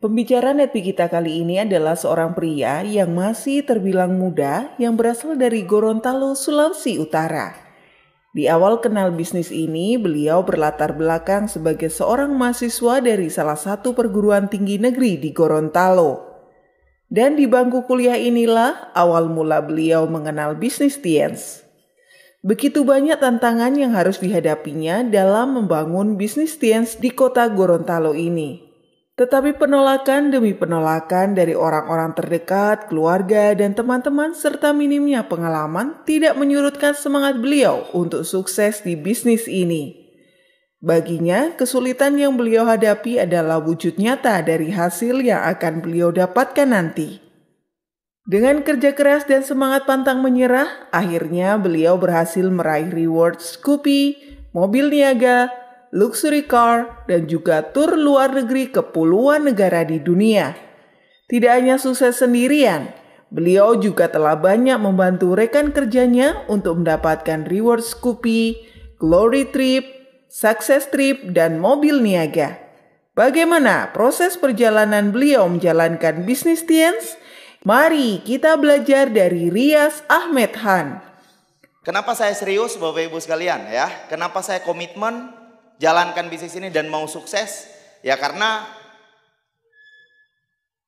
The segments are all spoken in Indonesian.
Pembicara Netpi kita kali ini adalah seorang pria yang masih terbilang muda yang berasal dari Gorontalo, Sulawesi Utara. Di awal kenal bisnis ini, beliau berlatar belakang sebagai seorang mahasiswa dari salah satu perguruan tinggi negeri di Gorontalo. Dan di bangku kuliah inilah awal mula beliau mengenal bisnis Tiens. Begitu banyak tantangan yang harus dihadapinya dalam membangun bisnis Tiens di kota Gorontalo ini. Tetapi penolakan demi penolakan dari orang-orang terdekat, keluarga, dan teman-teman serta minimnya pengalaman tidak menyurutkan semangat beliau untuk sukses di bisnis ini. Baginya, kesulitan yang beliau hadapi adalah wujud nyata dari hasil yang akan beliau dapatkan nanti. Dengan kerja keras dan semangat pantang menyerah, akhirnya beliau berhasil meraih reward Scoopy, mobil niaga, luxury car, dan juga tur luar negeri ke puluhan negara di dunia. Tidak hanya sukses sendirian, beliau juga telah banyak membantu rekan kerjanya untuk mendapatkan reward Scoopy, Glory Trip, Success Trip, dan mobil niaga. Bagaimana proses perjalanan beliau menjalankan bisnis Tiens? Mari kita belajar dari Rias Ahmed Khan. Kenapa saya serius Bapak Ibu sekalian ya? Kenapa saya komitmen jalankan bisnis ini dan mau sukses ya karena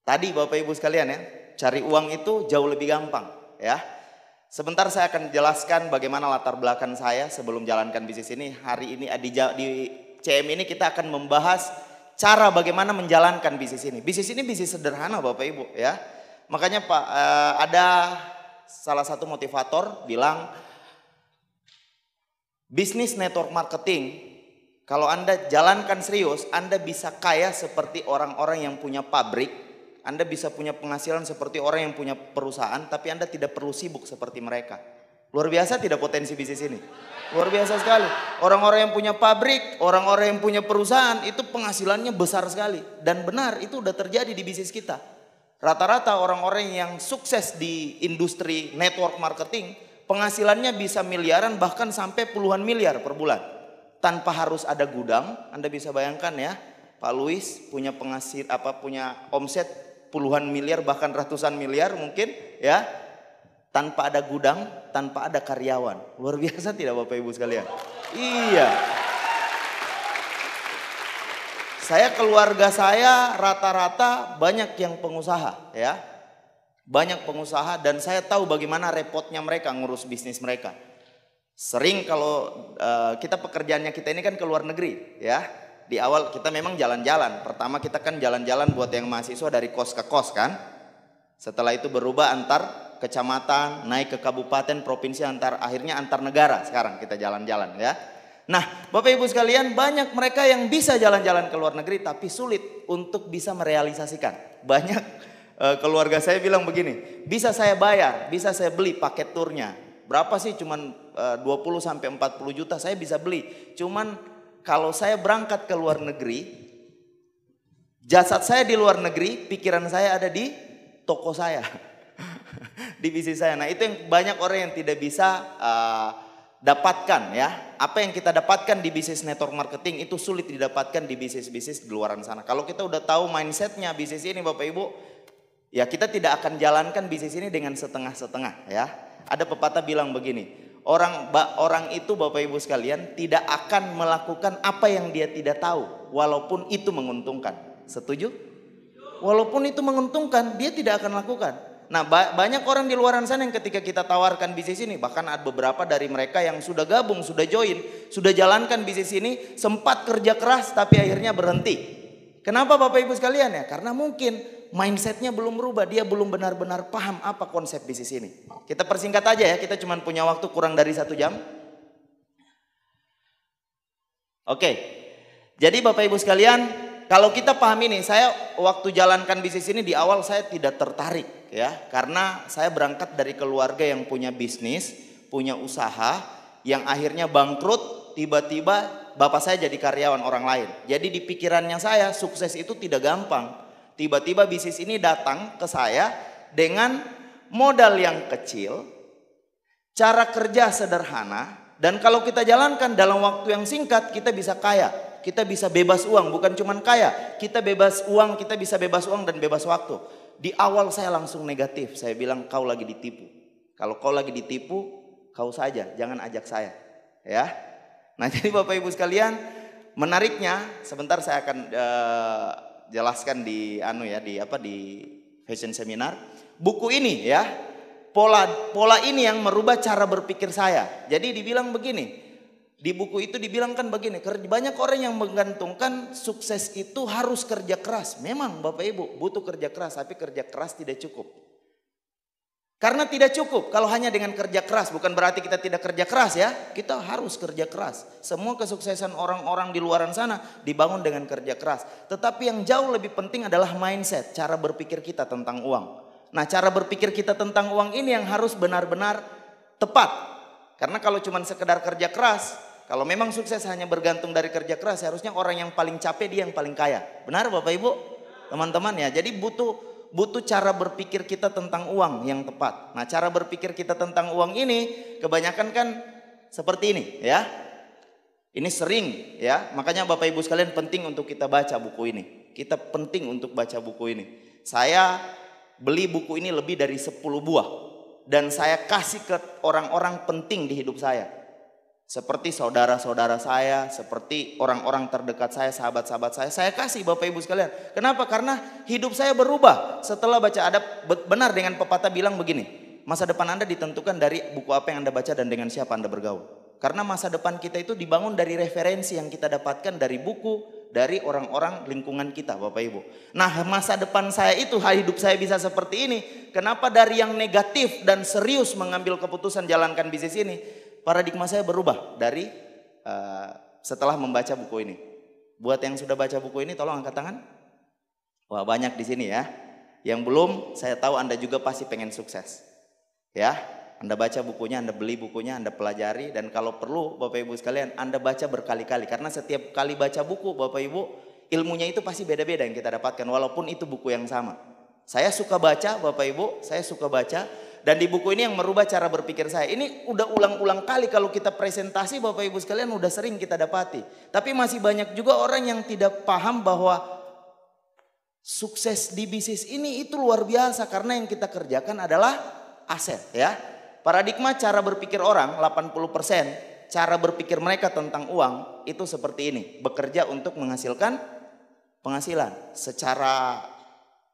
tadi Bapak Ibu sekalian ya, cari uang itu jauh lebih gampang ya. Sebentar saya akan jelaskan bagaimana latar belakang saya sebelum jalankan bisnis ini. Hari ini eh, di, CM ini kita akan membahas cara bagaimana menjalankan bisnis ini. Bisnis ini bisnis sederhana Bapak Ibu ya. Makanya Pak eh, ada salah satu motivator bilang bisnis network marketing kalau Anda jalankan serius, Anda bisa kaya seperti orang-orang yang punya pabrik, Anda bisa punya penghasilan seperti orang yang punya perusahaan, tapi Anda tidak perlu sibuk seperti mereka. Luar biasa tidak potensi bisnis ini? Luar biasa sekali. Orang-orang yang punya pabrik, orang-orang yang punya perusahaan itu penghasilannya besar sekali. Dan benar itu udah terjadi di bisnis kita. Rata-rata orang-orang yang sukses di industri network marketing penghasilannya bisa miliaran bahkan sampai puluhan miliar per bulan tanpa harus ada gudang. Anda bisa bayangkan ya, Pak Luis punya penghasil apa punya omset puluhan miliar bahkan ratusan miliar mungkin ya. Tanpa ada gudang, tanpa ada karyawan. Luar biasa tidak Bapak Ibu sekalian? Iya. Saya keluarga saya rata-rata banyak yang pengusaha ya. Banyak pengusaha dan saya tahu bagaimana repotnya mereka ngurus bisnis mereka Sering kalau uh, kita pekerjaannya kita ini kan ke luar negeri ya. Di awal kita memang jalan-jalan. Pertama kita kan jalan-jalan buat yang mahasiswa dari kos ke kos kan. Setelah itu berubah antar kecamatan, naik ke kabupaten, provinsi, antar akhirnya antar negara sekarang kita jalan-jalan ya. Nah, Bapak Ibu sekalian, banyak mereka yang bisa jalan-jalan ke luar negeri tapi sulit untuk bisa merealisasikan. Banyak uh, keluarga saya bilang begini, bisa saya bayar, bisa saya beli paket turnya. Berapa sih cuman 20 eh, sampai 40 juta saya bisa beli. Cuman kalau saya berangkat ke luar negeri, jasad saya di luar negeri, pikiran saya ada di toko saya. di bisnis saya. Nah, itu yang banyak orang yang tidak bisa uh, dapatkan ya. Apa yang kita dapatkan di bisnis network marketing itu sulit didapatkan di bisnis-bisnis di luaran sana. Kalau kita udah tahu mindsetnya bisnis ini Bapak Ibu, ya kita tidak akan jalankan bisnis ini dengan setengah-setengah ya. Ada pepatah bilang begini, Orang orang itu Bapak Ibu sekalian tidak akan melakukan apa yang dia tidak tahu walaupun itu menguntungkan. Setuju? Walaupun itu menguntungkan, dia tidak akan lakukan. Nah, ba banyak orang di luar sana yang ketika kita tawarkan bisnis ini, bahkan ada beberapa dari mereka yang sudah gabung, sudah join, sudah jalankan bisnis ini, sempat kerja keras tapi akhirnya berhenti. Kenapa Bapak Ibu sekalian ya? Karena mungkin mindsetnya belum berubah, dia belum benar-benar paham apa konsep bisnis ini. Kita persingkat aja ya, kita cuma punya waktu kurang dari satu jam. Oke, jadi Bapak Ibu sekalian, kalau kita paham ini, saya waktu jalankan bisnis ini di awal saya tidak tertarik ya, karena saya berangkat dari keluarga yang punya bisnis, punya usaha, yang akhirnya bangkrut, tiba-tiba bapak saya jadi karyawan orang lain. Jadi di pikirannya saya sukses itu tidak gampang. Tiba-tiba bisnis ini datang ke saya dengan modal yang kecil, cara kerja sederhana, dan kalau kita jalankan dalam waktu yang singkat kita bisa kaya. Kita bisa bebas uang, bukan cuman kaya. Kita bebas uang, kita bisa bebas uang dan bebas waktu. Di awal saya langsung negatif, saya bilang kau lagi ditipu. Kalau kau lagi ditipu, kau saja, jangan ajak saya. Ya, Nah jadi Bapak Ibu sekalian menariknya sebentar saya akan uh, jelaskan di anu ya di apa di fashion seminar buku ini ya pola pola ini yang merubah cara berpikir saya. Jadi dibilang begini di buku itu dibilangkan begini banyak orang yang menggantungkan sukses itu harus kerja keras. Memang Bapak Ibu butuh kerja keras tapi kerja keras tidak cukup. Karena tidak cukup kalau hanya dengan kerja keras, bukan berarti kita tidak kerja keras ya. Kita harus kerja keras. Semua kesuksesan orang-orang di luar sana dibangun dengan kerja keras. Tetapi yang jauh lebih penting adalah mindset, cara berpikir kita tentang uang. Nah, cara berpikir kita tentang uang ini yang harus benar-benar tepat. Karena kalau cuma sekedar kerja keras, kalau memang sukses hanya bergantung dari kerja keras, seharusnya orang yang paling capek dia yang paling kaya. Benar Bapak Ibu? Teman-teman ya. Jadi butuh butuh cara berpikir kita tentang uang yang tepat. Nah, cara berpikir kita tentang uang ini kebanyakan kan seperti ini, ya. Ini sering, ya. Makanya Bapak Ibu sekalian penting untuk kita baca buku ini. Kita penting untuk baca buku ini. Saya beli buku ini lebih dari 10 buah dan saya kasih ke orang-orang penting di hidup saya seperti saudara-saudara saya, seperti orang-orang terdekat saya, sahabat-sahabat saya. Saya kasih Bapak Ibu sekalian. Kenapa? Karena hidup saya berubah setelah baca adab benar dengan pepatah bilang begini. Masa depan Anda ditentukan dari buku apa yang Anda baca dan dengan siapa Anda bergaul. Karena masa depan kita itu dibangun dari referensi yang kita dapatkan dari buku, dari orang-orang lingkungan kita Bapak Ibu. Nah masa depan saya itu hidup saya bisa seperti ini. Kenapa dari yang negatif dan serius mengambil keputusan jalankan bisnis ini paradigma saya berubah dari uh, setelah membaca buku ini. Buat yang sudah baca buku ini tolong angkat tangan. Wah, banyak di sini ya. Yang belum saya tahu Anda juga pasti pengen sukses. Ya, Anda baca bukunya, Anda beli bukunya, Anda pelajari dan kalau perlu Bapak Ibu sekalian Anda baca berkali-kali karena setiap kali baca buku Bapak Ibu ilmunya itu pasti beda-beda yang kita dapatkan walaupun itu buku yang sama. Saya suka baca Bapak Ibu, saya suka baca dan di buku ini yang merubah cara berpikir saya. Ini udah ulang-ulang kali kalau kita presentasi Bapak Ibu sekalian udah sering kita dapati. Tapi masih banyak juga orang yang tidak paham bahwa sukses di bisnis ini itu luar biasa karena yang kita kerjakan adalah aset ya. Paradigma cara berpikir orang 80% cara berpikir mereka tentang uang itu seperti ini, bekerja untuk menghasilkan penghasilan. Secara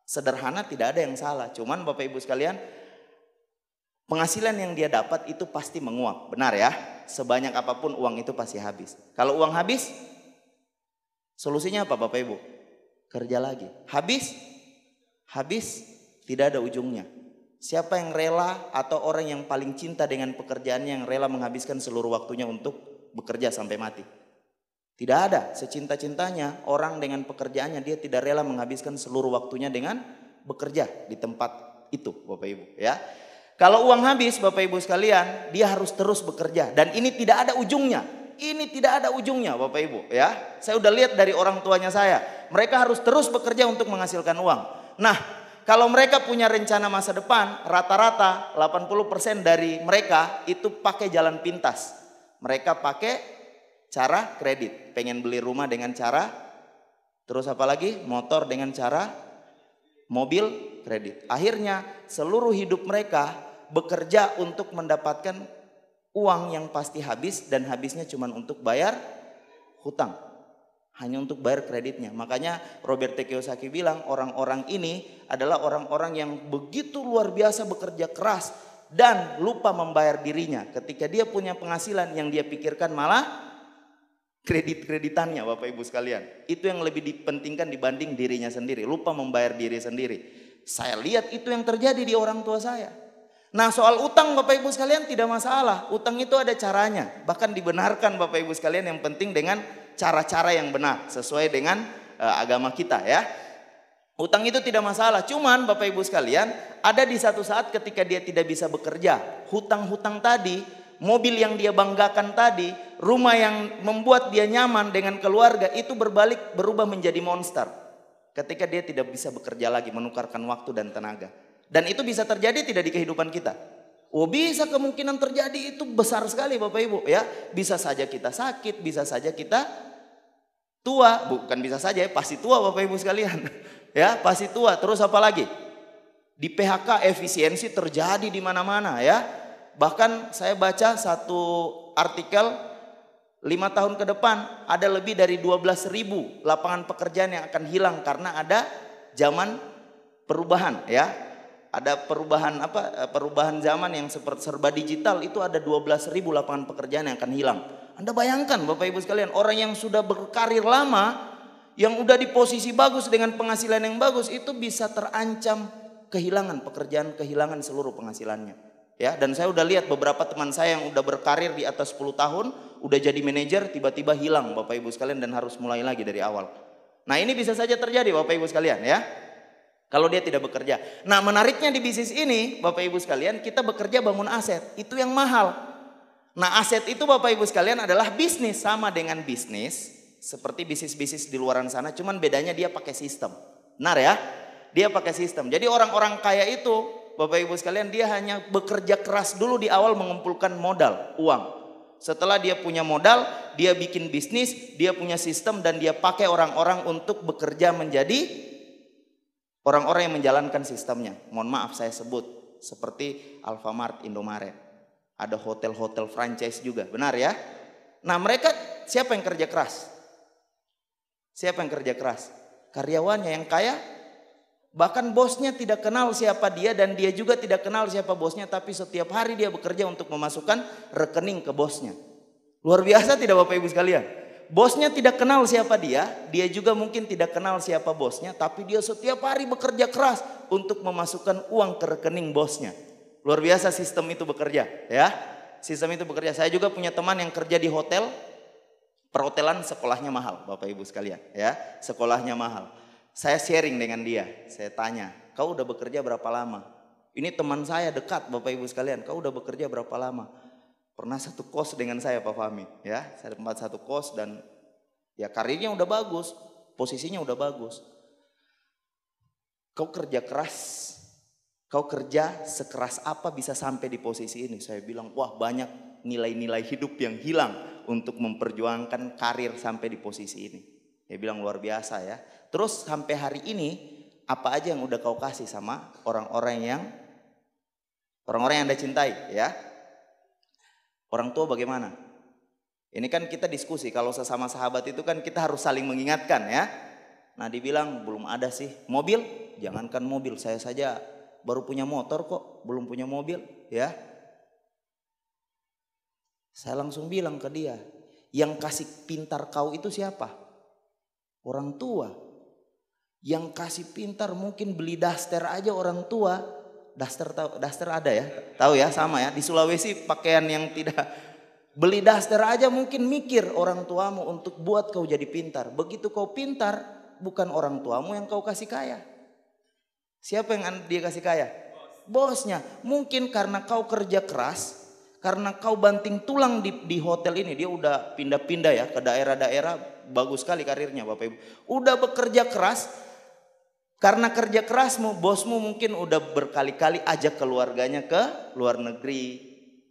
sederhana tidak ada yang salah, cuman Bapak Ibu sekalian penghasilan yang dia dapat itu pasti menguap. Benar ya? Sebanyak apapun uang itu pasti habis. Kalau uang habis, solusinya apa Bapak Ibu? Kerja lagi. Habis? Habis tidak ada ujungnya. Siapa yang rela atau orang yang paling cinta dengan pekerjaannya yang rela menghabiskan seluruh waktunya untuk bekerja sampai mati? Tidak ada secinta-cintanya orang dengan pekerjaannya dia tidak rela menghabiskan seluruh waktunya dengan bekerja di tempat itu Bapak Ibu ya. Kalau uang habis Bapak Ibu sekalian, dia harus terus bekerja dan ini tidak ada ujungnya. Ini tidak ada ujungnya Bapak Ibu ya. Saya udah lihat dari orang tuanya saya, mereka harus terus bekerja untuk menghasilkan uang. Nah, kalau mereka punya rencana masa depan, rata-rata 80% dari mereka itu pakai jalan pintas. Mereka pakai cara kredit, pengen beli rumah dengan cara terus apa lagi? Motor dengan cara mobil kredit. Akhirnya seluruh hidup mereka bekerja untuk mendapatkan uang yang pasti habis dan habisnya cuma untuk bayar hutang. Hanya untuk bayar kreditnya. Makanya Robert T. Kiyosaki bilang orang-orang ini adalah orang-orang yang begitu luar biasa bekerja keras dan lupa membayar dirinya. Ketika dia punya penghasilan yang dia pikirkan malah kredit-kreditannya Bapak Ibu sekalian. Itu yang lebih dipentingkan dibanding dirinya sendiri. Lupa membayar diri sendiri. Saya lihat itu yang terjadi di orang tua saya. Nah soal utang Bapak Ibu sekalian tidak masalah. Utang itu ada caranya. Bahkan dibenarkan Bapak Ibu sekalian yang penting dengan cara-cara yang benar. Sesuai dengan uh, agama kita ya. Utang itu tidak masalah. Cuman Bapak Ibu sekalian ada di satu saat ketika dia tidak bisa bekerja. Hutang-hutang tadi, mobil yang dia banggakan tadi, rumah yang membuat dia nyaman dengan keluarga itu berbalik berubah menjadi monster. Ketika dia tidak bisa bekerja lagi menukarkan waktu dan tenaga. Dan itu bisa terjadi tidak di kehidupan kita? Oh bisa kemungkinan terjadi itu besar sekali Bapak Ibu ya. Bisa saja kita sakit, bisa saja kita tua. Bukan bisa saja ya, pasti tua Bapak Ibu sekalian. ya, pasti tua. Terus apa lagi? Di PHK efisiensi terjadi di mana-mana ya. Bahkan saya baca satu artikel lima tahun ke depan ada lebih dari 12 ribu lapangan pekerjaan yang akan hilang karena ada zaman perubahan ya ada perubahan apa eh, perubahan zaman yang seperti serba digital itu ada 12.000 lapangan pekerjaan yang akan hilang. Anda bayangkan Bapak Ibu sekalian, orang yang sudah berkarir lama yang udah di posisi bagus dengan penghasilan yang bagus itu bisa terancam kehilangan pekerjaan, kehilangan seluruh penghasilannya. Ya, dan saya udah lihat beberapa teman saya yang udah berkarir di atas 10 tahun, udah jadi manajer tiba-tiba hilang Bapak Ibu sekalian dan harus mulai lagi dari awal. Nah, ini bisa saja terjadi Bapak Ibu sekalian ya. Kalau dia tidak bekerja. Nah menariknya di bisnis ini Bapak Ibu sekalian kita bekerja bangun aset. Itu yang mahal. Nah aset itu Bapak Ibu sekalian adalah bisnis. Sama dengan bisnis. Seperti bisnis-bisnis di luaran sana. Cuman bedanya dia pakai sistem. Benar ya? Dia pakai sistem. Jadi orang-orang kaya itu Bapak Ibu sekalian dia hanya bekerja keras dulu di awal mengumpulkan modal, uang. Setelah dia punya modal, dia bikin bisnis, dia punya sistem dan dia pakai orang-orang untuk bekerja menjadi Orang-orang yang menjalankan sistemnya, mohon maaf saya sebut, seperti Alfamart, Indomaret. Ada hotel-hotel franchise juga, benar ya? Nah mereka siapa yang kerja keras? Siapa yang kerja keras? Karyawannya yang kaya, bahkan bosnya tidak kenal siapa dia dan dia juga tidak kenal siapa bosnya tapi setiap hari dia bekerja untuk memasukkan rekening ke bosnya. Luar biasa tidak Bapak Ibu sekalian? Bosnya tidak kenal siapa dia, dia juga mungkin tidak kenal siapa bosnya, tapi dia setiap hari bekerja keras untuk memasukkan uang ke rekening bosnya. Luar biasa sistem itu bekerja, ya. Sistem itu bekerja. Saya juga punya teman yang kerja di hotel, perhotelan sekolahnya mahal, Bapak Ibu sekalian, ya. Sekolahnya mahal. Saya sharing dengan dia, saya tanya, "Kau udah bekerja berapa lama?" Ini teman saya dekat, Bapak Ibu sekalian. "Kau udah bekerja berapa lama?" pernah satu kos dengan saya Pak Fahmi ya saya tempat satu kos dan ya karirnya udah bagus posisinya udah bagus kau kerja keras kau kerja sekeras apa bisa sampai di posisi ini saya bilang wah banyak nilai-nilai hidup yang hilang untuk memperjuangkan karir sampai di posisi ini dia bilang luar biasa ya terus sampai hari ini apa aja yang udah kau kasih sama orang-orang yang orang-orang yang Anda cintai ya. Orang tua bagaimana? Ini kan kita diskusi kalau sesama sahabat itu kan kita harus saling mengingatkan ya. Nah dibilang belum ada sih mobil, jangankan mobil saya saja baru punya motor kok belum punya mobil ya. Saya langsung bilang ke dia, yang kasih pintar kau itu siapa? Orang tua. Yang kasih pintar mungkin beli daster aja orang tua, Daster tahu, daster ada ya? Tahu ya, sama ya. Di Sulawesi pakaian yang tidak beli daster aja mungkin mikir orang tuamu untuk buat kau jadi pintar. Begitu kau pintar, bukan orang tuamu yang kau kasih kaya. Siapa yang dia kasih kaya? Bosnya. Mungkin karena kau kerja keras, karena kau banting tulang di, di hotel ini, dia udah pindah-pindah ya ke daerah-daerah, bagus sekali karirnya Bapak Ibu. Udah bekerja keras, karena kerja kerasmu, bosmu mungkin udah berkali-kali ajak keluarganya ke luar negeri.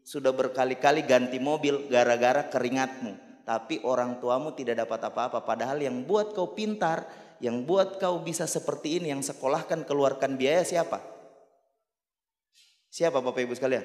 Sudah berkali-kali ganti mobil gara-gara keringatmu. Tapi orang tuamu tidak dapat apa-apa. Padahal yang buat kau pintar, yang buat kau bisa seperti ini, yang sekolahkan keluarkan biaya siapa? Siapa Bapak Ibu sekalian?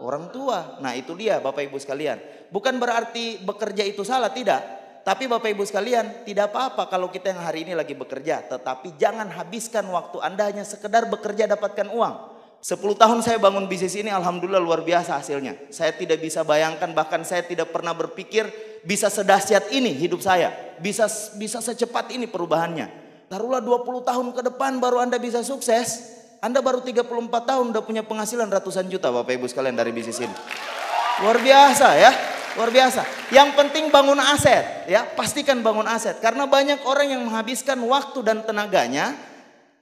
Orang tua. Nah itu dia Bapak Ibu sekalian. Bukan berarti bekerja itu salah, tidak. Tapi Bapak Ibu sekalian, tidak apa-apa kalau kita yang hari ini lagi bekerja, tetapi jangan habiskan waktu Anda hanya sekedar bekerja dapatkan uang. 10 tahun saya bangun bisnis ini alhamdulillah luar biasa hasilnya. Saya tidak bisa bayangkan bahkan saya tidak pernah berpikir bisa sedahsyat ini hidup saya. Bisa bisa secepat ini perubahannya. Taruhlah 20 tahun ke depan baru Anda bisa sukses. Anda baru 34 tahun udah punya penghasilan ratusan juta Bapak Ibu sekalian dari bisnis ini. Luar biasa ya. Luar biasa. Yang penting bangun aset, ya. Pastikan bangun aset karena banyak orang yang menghabiskan waktu dan tenaganya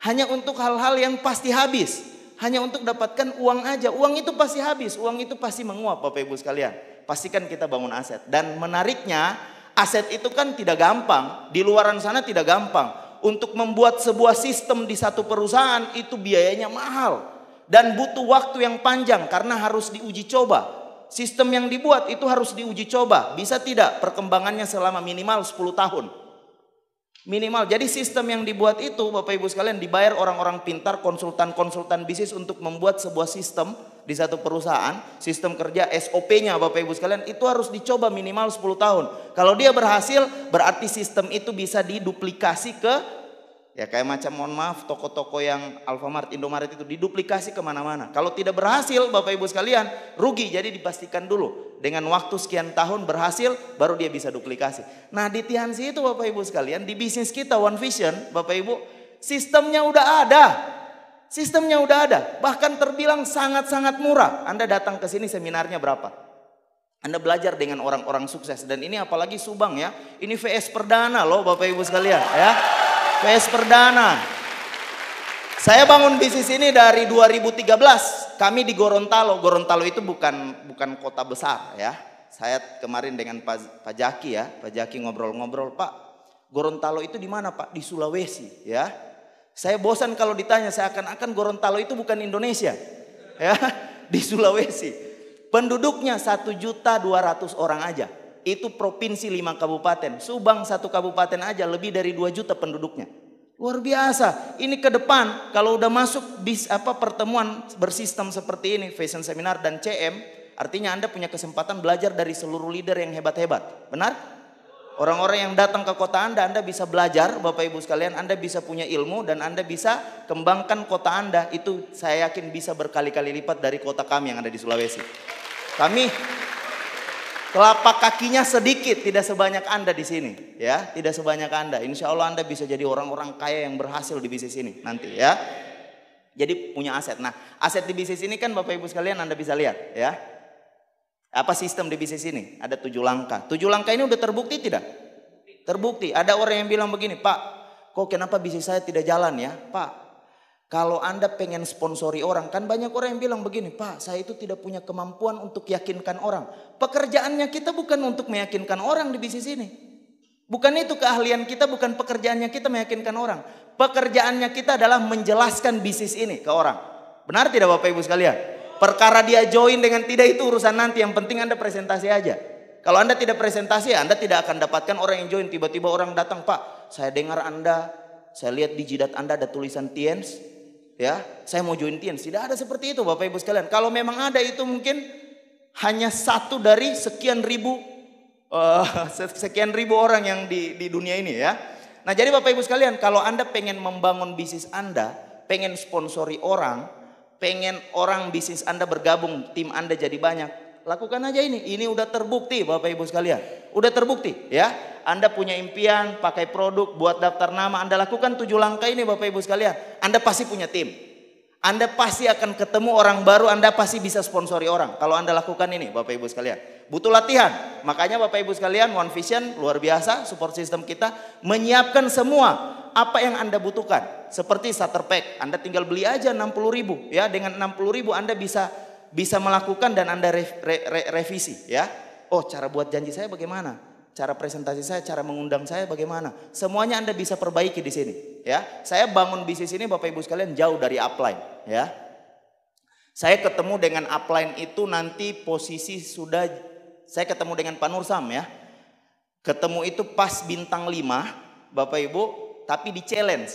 hanya untuk hal-hal yang pasti habis, hanya untuk dapatkan uang aja. Uang itu pasti habis, uang itu pasti menguap Bapak Ibu sekalian. Pastikan kita bangun aset dan menariknya aset itu kan tidak gampang, di luaran sana tidak gampang. Untuk membuat sebuah sistem di satu perusahaan itu biayanya mahal dan butuh waktu yang panjang karena harus diuji coba Sistem yang dibuat itu harus diuji coba. Bisa tidak perkembangannya selama minimal 10 tahun? Minimal. Jadi sistem yang dibuat itu Bapak Ibu sekalian dibayar orang-orang pintar, konsultan-konsultan bisnis untuk membuat sebuah sistem di satu perusahaan, sistem kerja SOP-nya Bapak Ibu sekalian itu harus dicoba minimal 10 tahun. Kalau dia berhasil, berarti sistem itu bisa diduplikasi ke Ya kayak macam mohon maaf toko-toko yang Alfamart, Indomaret itu diduplikasi kemana-mana. Kalau tidak berhasil Bapak Ibu sekalian rugi jadi dipastikan dulu. Dengan waktu sekian tahun berhasil baru dia bisa duplikasi. Nah di Tiansi itu Bapak Ibu sekalian di bisnis kita One Vision Bapak Ibu sistemnya udah ada. Sistemnya udah ada bahkan terbilang sangat-sangat murah. Anda datang ke sini seminarnya berapa? Anda belajar dengan orang-orang sukses dan ini apalagi Subang ya. Ini VS perdana loh Bapak Ibu sekalian ya. PS Perdana. Saya bangun bisnis ini dari 2013. Kami di Gorontalo. Gorontalo itu bukan bukan kota besar ya. Saya kemarin dengan Pak, Pak Jaki ya, Pak Jaki ngobrol-ngobrol, Pak, Gorontalo itu di mana Pak? Di Sulawesi ya. Saya bosan kalau ditanya, saya akan akan Gorontalo itu bukan Indonesia. Ya, di Sulawesi. Penduduknya satu juta dua ratus orang aja. Itu provinsi lima kabupaten. Subang satu kabupaten aja lebih dari dua juta penduduknya. Luar biasa. Ini ke depan kalau udah masuk bis apa pertemuan bersistem seperti ini, fashion seminar dan CM, artinya Anda punya kesempatan belajar dari seluruh leader yang hebat-hebat. Benar? Orang-orang yang datang ke kota Anda, Anda bisa belajar, Bapak Ibu sekalian, Anda bisa punya ilmu dan Anda bisa kembangkan kota Anda. Itu saya yakin bisa berkali-kali lipat dari kota kami yang ada di Sulawesi. Kami Telapak kakinya sedikit, tidak sebanyak Anda di sini, ya, tidak sebanyak Anda. Insya Allah Anda bisa jadi orang-orang kaya yang berhasil di bisnis ini nanti, ya. Jadi punya aset. Nah, aset di bisnis ini kan Bapak Ibu sekalian Anda bisa lihat, ya. Apa sistem di bisnis ini? Ada tujuh langkah. Tujuh langkah ini udah terbukti tidak? Terbukti. Ada orang yang bilang begini, Pak, kok kenapa bisnis saya tidak jalan ya, Pak? Kalau Anda pengen sponsori orang, kan banyak orang yang bilang begini, Pak saya itu tidak punya kemampuan untuk yakinkan orang. Pekerjaannya kita bukan untuk meyakinkan orang di bisnis ini. Bukan itu keahlian kita, bukan pekerjaannya kita meyakinkan orang. Pekerjaannya kita adalah menjelaskan bisnis ini ke orang. Benar tidak Bapak Ibu sekalian? Perkara dia join dengan tidak itu urusan nanti, yang penting Anda presentasi aja. Kalau Anda tidak presentasi, Anda tidak akan dapatkan orang yang join. Tiba-tiba orang datang, Pak, saya dengar Anda, saya lihat di jidat Anda ada tulisan Tiens, ya saya mau join teens. Tidak ada seperti itu Bapak Ibu sekalian. Kalau memang ada itu mungkin hanya satu dari sekian ribu uh, sekian ribu orang yang di, di dunia ini ya. Nah jadi Bapak Ibu sekalian kalau Anda pengen membangun bisnis Anda, pengen sponsori orang, pengen orang bisnis Anda bergabung, tim Anda jadi banyak, lakukan aja ini. Ini udah terbukti Bapak Ibu sekalian. Udah terbukti ya. Anda punya impian, pakai produk, buat daftar nama. Anda lakukan tujuh langkah ini Bapak Ibu sekalian. Anda pasti punya tim. Anda pasti akan ketemu orang baru, Anda pasti bisa sponsori orang. Kalau Anda lakukan ini Bapak Ibu sekalian. Butuh latihan. Makanya Bapak Ibu sekalian One Vision luar biasa support system kita menyiapkan semua apa yang Anda butuhkan. Seperti starter pack, Anda tinggal beli aja 60 ribu ya. Dengan 60 ribu Anda bisa bisa melakukan dan Anda re, re, re, revisi ya. Oh, cara buat janji saya bagaimana? Cara presentasi saya, cara mengundang saya bagaimana? Semuanya Anda bisa perbaiki di sini ya. Saya bangun bisnis ini Bapak Ibu sekalian jauh dari upline ya. Saya ketemu dengan upline itu nanti posisi sudah saya ketemu dengan Pak Nursam ya. Ketemu itu pas bintang 5 Bapak Ibu, tapi di challenge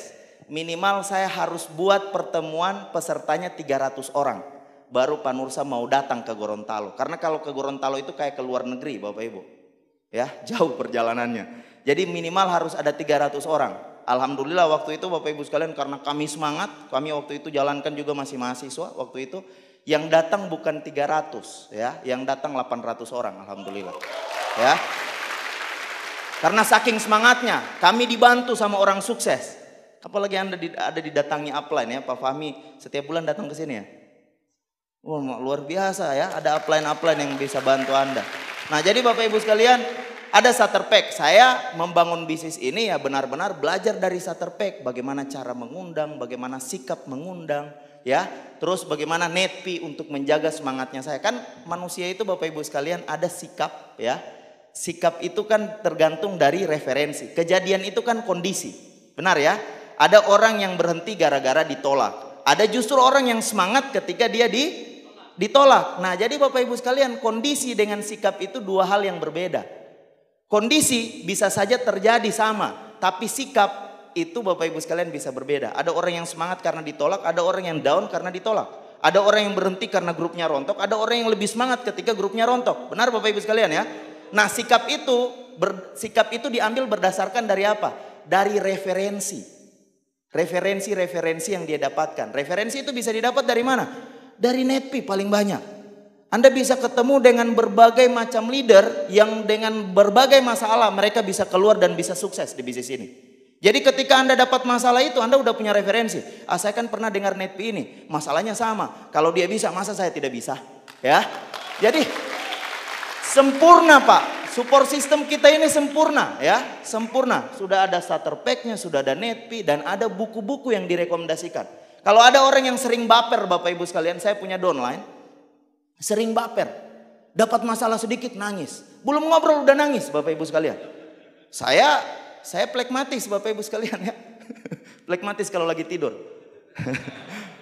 minimal saya harus buat pertemuan pesertanya 300 orang baru Panursa mau datang ke Gorontalo. Karena kalau ke Gorontalo itu kayak ke luar negeri Bapak Ibu. Ya, jauh perjalanannya. Jadi minimal harus ada 300 orang. Alhamdulillah waktu itu Bapak Ibu sekalian karena kami semangat, kami waktu itu jalankan juga masih mahasiswa waktu itu yang datang bukan 300 ya, yang datang 800 orang alhamdulillah. Ya. Karena saking semangatnya, kami dibantu sama orang sukses. Apalagi Anda ada didatangi upline ya, Pak Fahmi setiap bulan datang ke sini ya. Wah, luar biasa ya, ada upline-upline yang bisa bantu Anda. Nah, jadi Bapak Ibu sekalian, ada starter pack. Saya membangun bisnis ini ya benar-benar belajar dari starter pack, bagaimana cara mengundang, bagaimana sikap mengundang, ya. Terus bagaimana netpi untuk menjaga semangatnya saya. Kan manusia itu Bapak Ibu sekalian ada sikap ya. Sikap itu kan tergantung dari referensi. Kejadian itu kan kondisi. Benar ya? Ada orang yang berhenti gara-gara ditolak. Ada justru orang yang semangat ketika dia di ditolak. Nah, jadi Bapak Ibu sekalian, kondisi dengan sikap itu dua hal yang berbeda. Kondisi bisa saja terjadi sama, tapi sikap itu Bapak Ibu sekalian bisa berbeda. Ada orang yang semangat karena ditolak, ada orang yang down karena ditolak. Ada orang yang berhenti karena grupnya rontok, ada orang yang lebih semangat ketika grupnya rontok. Benar Bapak Ibu sekalian ya? Nah, sikap itu ber, sikap itu diambil berdasarkan dari apa? Dari referensi. Referensi-referensi yang dia dapatkan. Referensi itu bisa didapat dari mana? dari NETPI paling banyak. Anda bisa ketemu dengan berbagai macam leader yang dengan berbagai masalah mereka bisa keluar dan bisa sukses di bisnis ini. Jadi ketika Anda dapat masalah itu, Anda udah punya referensi. Ah, saya kan pernah dengar NETPI ini, masalahnya sama. Kalau dia bisa, masa saya tidak bisa? Ya. Jadi sempurna, Pak. Support system kita ini sempurna, ya. Sempurna. Sudah ada starter Packnya sudah ada NETPI dan ada buku-buku yang direkomendasikan. Kalau ada orang yang sering baper Bapak Ibu sekalian, saya punya downline, sering baper. Dapat masalah sedikit nangis. Belum ngobrol udah nangis Bapak Ibu sekalian. Saya saya plekmatis Bapak Ibu sekalian ya. plekmatis kalau lagi tidur.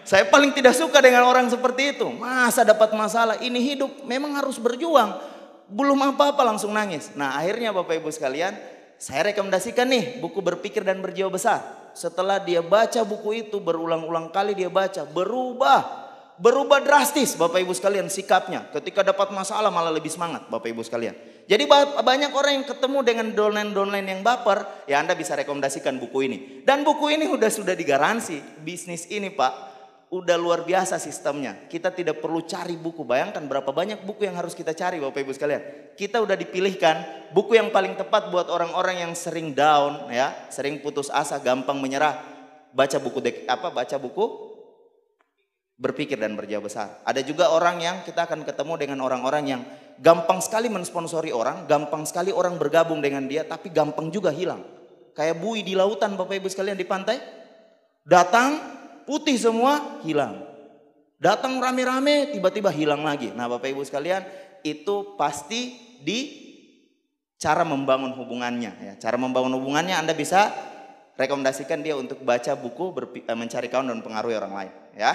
saya paling tidak suka dengan orang seperti itu. Masa dapat masalah, ini hidup memang harus berjuang. Belum apa-apa langsung nangis. Nah, akhirnya Bapak Ibu sekalian, saya rekomendasikan nih buku Berpikir dan Berjiwa Besar setelah dia baca buku itu berulang-ulang kali dia baca berubah berubah drastis Bapak Ibu sekalian sikapnya. Ketika dapat masalah malah lebih semangat Bapak Ibu sekalian. Jadi banyak orang yang ketemu dengan downline-downline yang baper, ya Anda bisa rekomendasikan buku ini. Dan buku ini sudah sudah digaransi bisnis ini Pak udah luar biasa sistemnya. Kita tidak perlu cari buku. Bayangkan berapa banyak buku yang harus kita cari Bapak Ibu sekalian. Kita udah dipilihkan buku yang paling tepat buat orang-orang yang sering down ya, sering putus asa, gampang menyerah. Baca buku dek, apa baca buku berpikir dan berjaya besar. Ada juga orang yang kita akan ketemu dengan orang-orang yang gampang sekali mensponsori orang, gampang sekali orang bergabung dengan dia, tapi gampang juga hilang. Kayak bui di lautan Bapak Ibu sekalian di pantai, datang putih semua, hilang. Datang rame-rame, tiba-tiba hilang lagi. Nah Bapak Ibu sekalian, itu pasti di cara membangun hubungannya. Ya, cara membangun hubungannya Anda bisa rekomendasikan dia untuk baca buku eh, mencari kawan dan pengaruhi orang lain. Ya,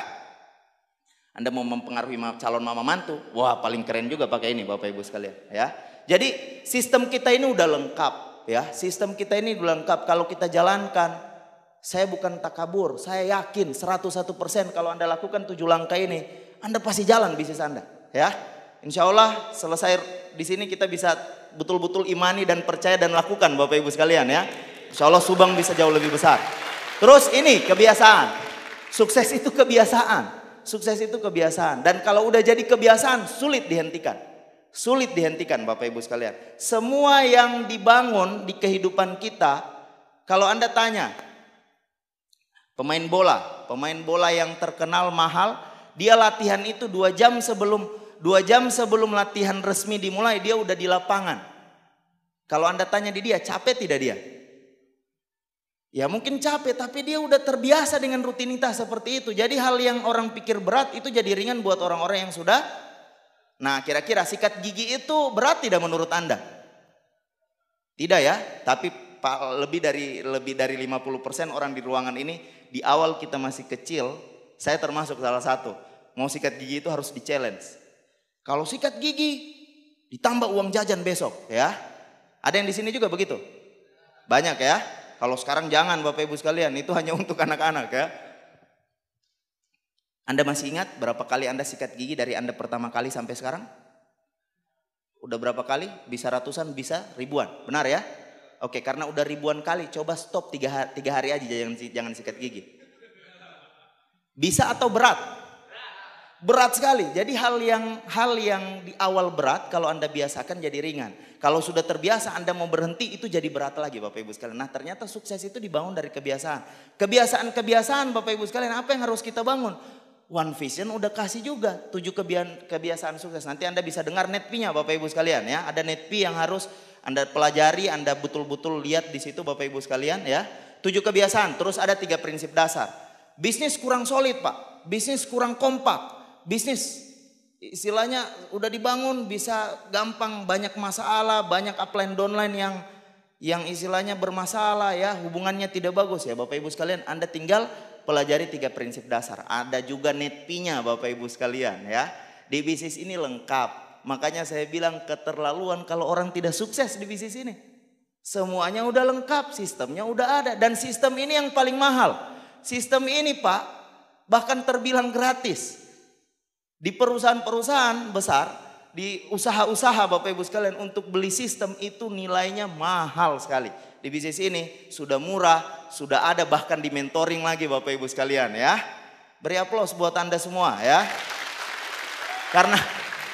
Anda mau mempengaruhi calon mama mantu, wah paling keren juga pakai ini Bapak Ibu sekalian. Ya, jadi sistem kita ini udah lengkap. Ya, sistem kita ini udah lengkap kalau kita jalankan saya bukan takabur, saya yakin 101% kalau Anda lakukan tujuh langkah ini, Anda pasti jalan bisnis Anda. Ya, Insya Allah selesai di sini kita bisa betul-betul imani dan percaya dan lakukan Bapak Ibu sekalian ya. Insya Allah Subang bisa jauh lebih besar. Terus ini kebiasaan. Sukses itu kebiasaan. Sukses itu kebiasaan. Dan kalau udah jadi kebiasaan sulit dihentikan. Sulit dihentikan Bapak Ibu sekalian. Semua yang dibangun di kehidupan kita. Kalau Anda tanya Pemain bola, pemain bola yang terkenal mahal, dia latihan itu dua jam sebelum dua jam sebelum latihan resmi dimulai dia udah di lapangan. Kalau anda tanya di dia capek tidak dia? Ya mungkin capek tapi dia udah terbiasa dengan rutinitas seperti itu. Jadi hal yang orang pikir berat itu jadi ringan buat orang-orang yang sudah. Nah kira-kira sikat gigi itu berat tidak menurut anda? Tidak ya, tapi lebih dari lebih dari 50% orang di ruangan ini di awal kita masih kecil, saya termasuk salah satu. Mau sikat gigi itu harus di challenge. Kalau sikat gigi ditambah uang jajan besok ya. Ada yang di sini juga begitu? Banyak ya. Kalau sekarang jangan Bapak Ibu sekalian, itu hanya untuk anak-anak ya. Anda masih ingat berapa kali Anda sikat gigi dari Anda pertama kali sampai sekarang? Udah berapa kali? Bisa ratusan, bisa ribuan. Benar ya? Oke, karena udah ribuan kali coba stop tiga hari, tiga hari aja jangan jangan sikat gigi. Bisa atau berat? Berat sekali. Jadi hal yang hal yang di awal berat kalau Anda biasakan jadi ringan. Kalau sudah terbiasa Anda mau berhenti itu jadi berat lagi Bapak Ibu sekalian. Nah, ternyata sukses itu dibangun dari kebiasaan. Kebiasaan-kebiasaan Bapak Ibu sekalian apa yang harus kita bangun? One Vision udah kasih juga tujuh kebiasaan, sukses. Nanti Anda bisa dengar netpinya Bapak Ibu sekalian ya. Ada netpi yang harus anda pelajari, Anda betul-betul lihat di situ Bapak Ibu sekalian ya. Tujuh kebiasaan, terus ada tiga prinsip dasar. Bisnis kurang solid Pak, bisnis kurang kompak, bisnis istilahnya udah dibangun bisa gampang banyak masalah, banyak upline downline yang yang istilahnya bermasalah ya, hubungannya tidak bagus ya Bapak Ibu sekalian. Anda tinggal pelajari tiga prinsip dasar. Ada juga netpinya Bapak Ibu sekalian ya. Di bisnis ini lengkap Makanya saya bilang keterlaluan kalau orang tidak sukses di bisnis ini. Semuanya udah lengkap, sistemnya udah ada. Dan sistem ini yang paling mahal. Sistem ini pak, bahkan terbilang gratis. Di perusahaan-perusahaan besar, di usaha-usaha Bapak Ibu sekalian untuk beli sistem itu nilainya mahal sekali. Di bisnis ini sudah murah, sudah ada bahkan di mentoring lagi Bapak Ibu sekalian ya. Beri aplaus buat Anda semua ya. Karena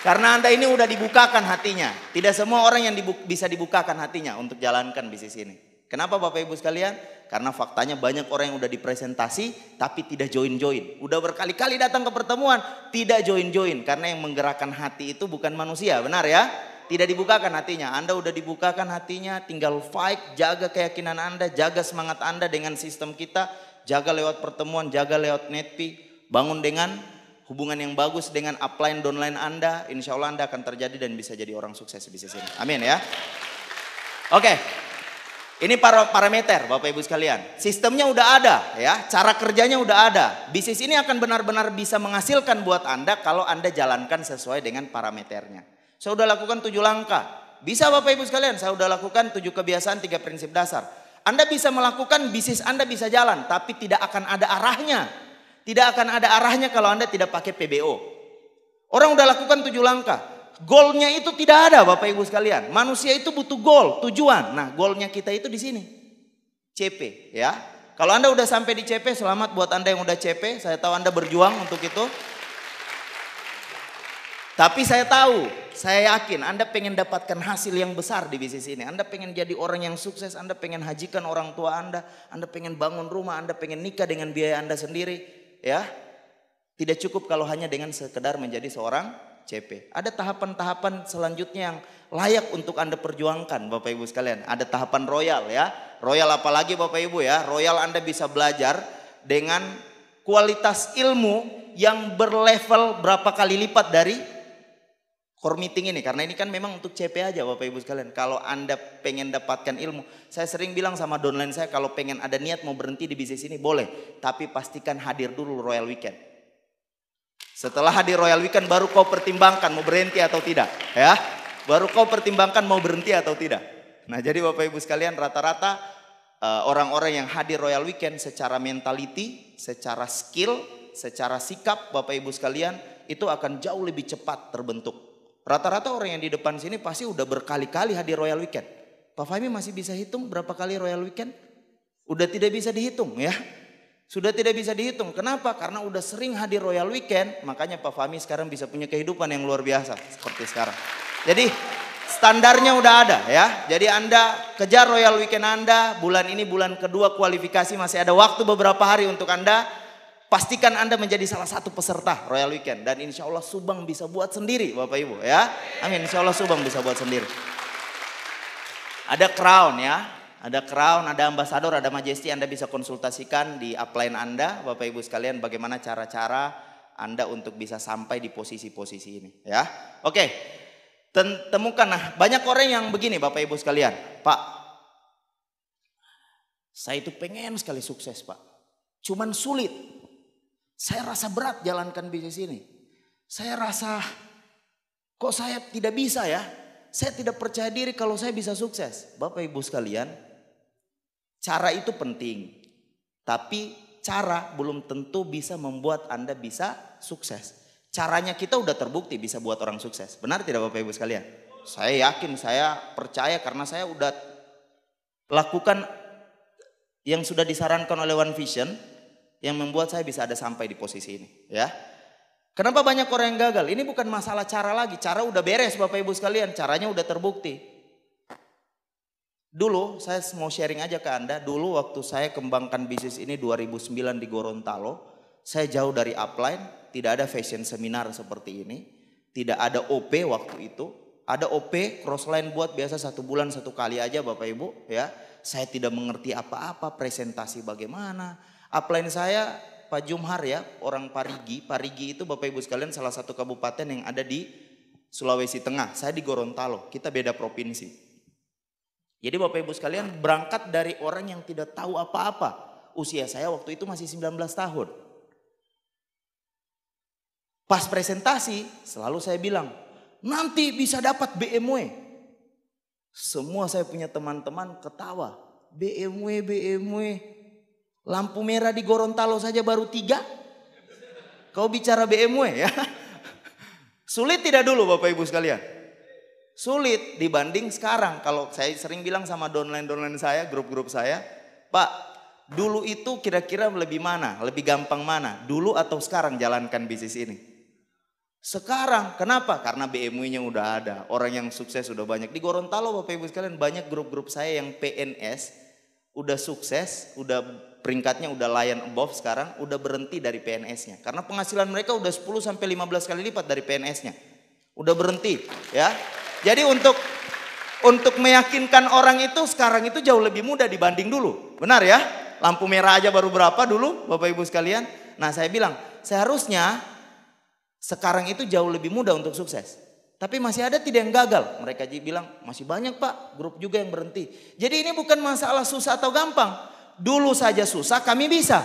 karena Anda ini udah dibukakan hatinya. Tidak semua orang yang dibu bisa dibukakan hatinya untuk jalankan bisnis ini. Kenapa Bapak Ibu sekalian? Karena faktanya banyak orang yang udah dipresentasi tapi tidak join-join. Udah berkali-kali datang ke pertemuan, tidak join-join. Karena yang menggerakkan hati itu bukan manusia, benar ya? Tidak dibukakan hatinya. Anda udah dibukakan hatinya, tinggal fight, jaga keyakinan Anda, jaga semangat Anda dengan sistem kita, jaga lewat pertemuan, jaga lewat netpi, bangun dengan hubungan yang bagus dengan upline downline Anda, insya Allah Anda akan terjadi dan bisa jadi orang sukses di bisnis ini. Amin ya. Oke, okay. ini para parameter Bapak Ibu sekalian. Sistemnya udah ada ya, cara kerjanya udah ada. Bisnis ini akan benar-benar bisa menghasilkan buat Anda kalau Anda jalankan sesuai dengan parameternya. Saya udah lakukan tujuh langkah. Bisa Bapak Ibu sekalian, saya udah lakukan tujuh kebiasaan, tiga prinsip dasar. Anda bisa melakukan bisnis Anda bisa jalan, tapi tidak akan ada arahnya tidak akan ada arahnya kalau Anda tidak pakai PBO. Orang udah lakukan tujuh langkah. Golnya itu tidak ada Bapak Ibu sekalian. Manusia itu butuh gol, tujuan. Nah golnya kita itu di sini. CP ya. Kalau Anda udah sampai di CP, selamat buat Anda yang udah CP. Saya tahu Anda berjuang untuk itu. Tapi saya tahu, saya yakin Anda pengen dapatkan hasil yang besar di bisnis ini. Anda pengen jadi orang yang sukses, Anda pengen hajikan orang tua Anda, Anda pengen bangun rumah, Anda pengen nikah dengan biaya Anda sendiri ya tidak cukup kalau hanya dengan sekedar menjadi seorang CP. Ada tahapan-tahapan selanjutnya yang layak untuk Anda perjuangkan Bapak Ibu sekalian. Ada tahapan royal ya. Royal apalagi Bapak Ibu ya. Royal Anda bisa belajar dengan kualitas ilmu yang berlevel berapa kali lipat dari core meeting ini karena ini kan memang untuk CP aja Bapak Ibu sekalian. Kalau Anda pengen dapatkan ilmu, saya sering bilang sama downline saya kalau pengen ada niat mau berhenti di bisnis ini boleh, tapi pastikan hadir dulu Royal Weekend. Setelah hadir Royal Weekend baru kau pertimbangkan mau berhenti atau tidak, ya. Baru kau pertimbangkan mau berhenti atau tidak. Nah, jadi Bapak Ibu sekalian rata-rata eh, orang-orang yang hadir Royal Weekend secara mentality, secara skill, secara sikap Bapak Ibu sekalian itu akan jauh lebih cepat terbentuk Rata-rata orang yang di depan sini pasti udah berkali-kali hadir Royal Weekend. Pak Fahmi masih bisa hitung berapa kali Royal Weekend? Udah tidak bisa dihitung ya. Sudah tidak bisa dihitung. Kenapa? Karena udah sering hadir Royal Weekend, makanya Pak Fahmi sekarang bisa punya kehidupan yang luar biasa seperti sekarang. Jadi standarnya udah ada ya. Jadi Anda kejar Royal Weekend Anda, bulan ini bulan kedua kualifikasi masih ada waktu beberapa hari untuk Anda Pastikan Anda menjadi salah satu peserta Royal Weekend. Dan insya Allah Subang bisa buat sendiri Bapak Ibu ya. Amin, insya Allah Subang bisa buat sendiri. Ada crown ya, ada crown, ada ambasador, ada majesty. Anda bisa konsultasikan di upline Anda Bapak Ibu sekalian bagaimana cara-cara Anda untuk bisa sampai di posisi-posisi ini ya. Oke, temukan nah banyak orang yang begini Bapak Ibu sekalian. Pak, saya itu pengen sekali sukses Pak. Cuman sulit saya rasa berat jalankan bisnis ini. Saya rasa kok saya tidak bisa ya. Saya tidak percaya diri kalau saya bisa sukses. Bapak Ibu sekalian, cara itu penting. Tapi cara belum tentu bisa membuat Anda bisa sukses. Caranya kita udah terbukti bisa buat orang sukses. Benar tidak Bapak Ibu sekalian? Saya yakin, saya percaya karena saya udah lakukan yang sudah disarankan oleh One Vision yang membuat saya bisa ada sampai di posisi ini, ya. Kenapa banyak orang yang gagal? Ini bukan masalah cara lagi, cara udah beres Bapak Ibu sekalian, caranya udah terbukti. Dulu saya mau sharing aja ke Anda, dulu waktu saya kembangkan bisnis ini 2009 di Gorontalo, saya jauh dari upline, tidak ada fashion seminar seperti ini, tidak ada OP waktu itu, ada OP crossline buat biasa satu bulan satu kali aja Bapak Ibu ya. Saya tidak mengerti apa-apa presentasi bagaimana, Upline saya Pak Jumhar ya, orang Parigi. Parigi itu Bapak Ibu sekalian salah satu kabupaten yang ada di Sulawesi Tengah. Saya di Gorontalo, kita beda provinsi. Jadi Bapak Ibu sekalian berangkat dari orang yang tidak tahu apa-apa. Usia saya waktu itu masih 19 tahun. Pas presentasi selalu saya bilang, nanti bisa dapat BMW. Semua saya punya teman-teman ketawa. BMW, BMW. Lampu merah di Gorontalo saja baru tiga. Kau bicara BMW ya. Sulit tidak dulu Bapak Ibu sekalian? Sulit dibanding sekarang. Kalau saya sering bilang sama downline-downline saya, grup-grup saya. Pak, dulu itu kira-kira lebih mana? Lebih gampang mana? Dulu atau sekarang jalankan bisnis ini? Sekarang, kenapa? Karena BMW-nya udah ada. Orang yang sukses udah banyak. Di Gorontalo Bapak Ibu sekalian banyak grup-grup saya yang PNS. Udah sukses, udah peringkatnya udah layan above sekarang udah berhenti dari PNS-nya karena penghasilan mereka udah 10 sampai 15 kali lipat dari PNS-nya. Udah berhenti ya. Jadi untuk untuk meyakinkan orang itu sekarang itu jauh lebih mudah dibanding dulu. Benar ya? Lampu merah aja baru berapa dulu Bapak Ibu sekalian? Nah, saya bilang seharusnya sekarang itu jauh lebih mudah untuk sukses. Tapi masih ada tidak yang gagal. Mereka bilang masih banyak pak grup juga yang berhenti. Jadi ini bukan masalah susah atau gampang. Dulu saja susah, kami bisa.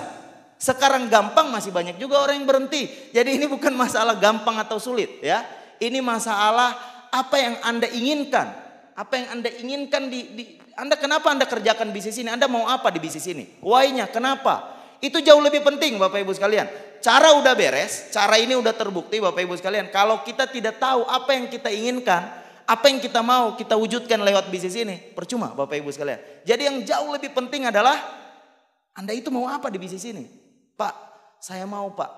Sekarang gampang masih banyak juga orang yang berhenti. Jadi ini bukan masalah gampang atau sulit ya. Ini masalah apa yang Anda inginkan. Apa yang Anda inginkan di, di Anda kenapa Anda kerjakan bisnis ini? Anda mau apa di bisnis ini? Why-nya kenapa? Itu jauh lebih penting Bapak Ibu sekalian. Cara udah beres, cara ini udah terbukti Bapak Ibu sekalian. Kalau kita tidak tahu apa yang kita inginkan, apa yang kita mau kita wujudkan lewat bisnis ini percuma Bapak Ibu sekalian. Jadi yang jauh lebih penting adalah anda itu mau apa di bisnis ini? Pak, saya mau pak.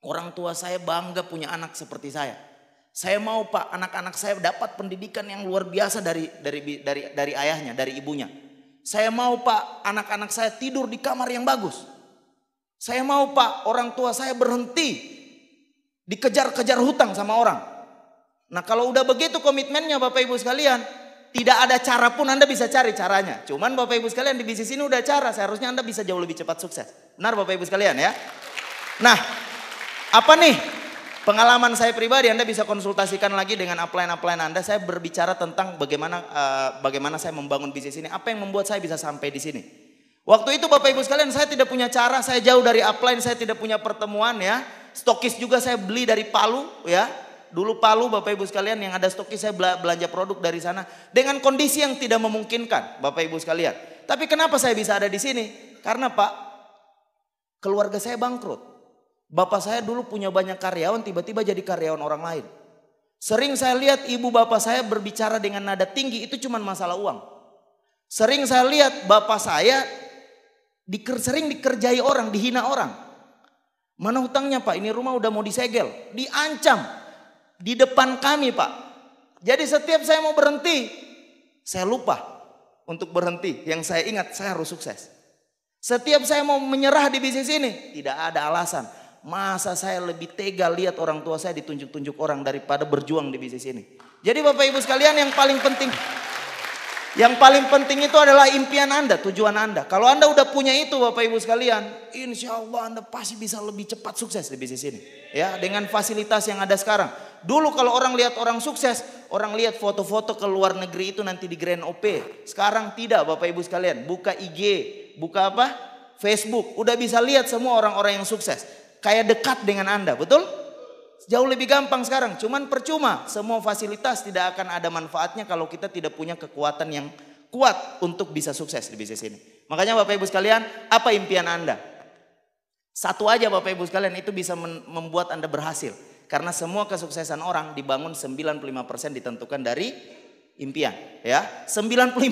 Orang tua saya bangga punya anak seperti saya. Saya mau pak anak-anak saya dapat pendidikan yang luar biasa dari dari dari dari ayahnya, dari ibunya. Saya mau pak anak-anak saya tidur di kamar yang bagus. Saya mau pak orang tua saya berhenti dikejar-kejar hutang sama orang. Nah kalau udah begitu komitmennya Bapak Ibu sekalian, tidak ada cara pun Anda bisa cari caranya. Cuman Bapak Ibu sekalian di bisnis ini udah cara, seharusnya Anda bisa jauh lebih cepat sukses. Benar Bapak Ibu sekalian ya? Nah, apa nih pengalaman saya pribadi Anda bisa konsultasikan lagi dengan upline-upline Anda. Saya berbicara tentang bagaimana uh, bagaimana saya membangun bisnis ini, apa yang membuat saya bisa sampai di sini. Waktu itu Bapak Ibu sekalian saya tidak punya cara, saya jauh dari upline, saya tidak punya pertemuan ya. Stokis juga saya beli dari Palu ya Dulu Palu Bapak Ibu sekalian yang ada stokis saya belanja produk dari sana dengan kondisi yang tidak memungkinkan Bapak Ibu sekalian. Tapi kenapa saya bisa ada di sini? Karena Pak keluarga saya bangkrut. Bapak saya dulu punya banyak karyawan tiba-tiba jadi karyawan orang lain. Sering saya lihat ibu bapak saya berbicara dengan nada tinggi itu cuma masalah uang. Sering saya lihat bapak saya diker, sering dikerjai orang, dihina orang. Mana hutangnya pak? Ini rumah udah mau disegel, diancam di depan kami, Pak. Jadi setiap saya mau berhenti, saya lupa untuk berhenti. Yang saya ingat, saya harus sukses. Setiap saya mau menyerah di bisnis ini, tidak ada alasan. Masa saya lebih tega lihat orang tua saya ditunjuk-tunjuk orang daripada berjuang di bisnis ini. Jadi Bapak Ibu sekalian yang paling penting yang paling penting itu adalah impian Anda, tujuan Anda. Kalau Anda udah punya itu Bapak Ibu sekalian, insya Allah Anda pasti bisa lebih cepat sukses di bisnis ini. Ya, dengan fasilitas yang ada sekarang. Dulu kalau orang lihat orang sukses, orang lihat foto-foto ke luar negeri itu nanti di Grand OP. Sekarang tidak Bapak Ibu sekalian, buka IG, buka apa? Facebook, udah bisa lihat semua orang-orang yang sukses. Kayak dekat dengan Anda, betul? Jauh lebih gampang sekarang, cuman percuma. Semua fasilitas tidak akan ada manfaatnya kalau kita tidak punya kekuatan yang kuat untuk bisa sukses di bisnis ini. Makanya Bapak Ibu sekalian, apa impian Anda? Satu aja Bapak Ibu sekalian itu bisa membuat Anda berhasil karena semua kesuksesan orang dibangun 95% ditentukan dari impian, ya. 95%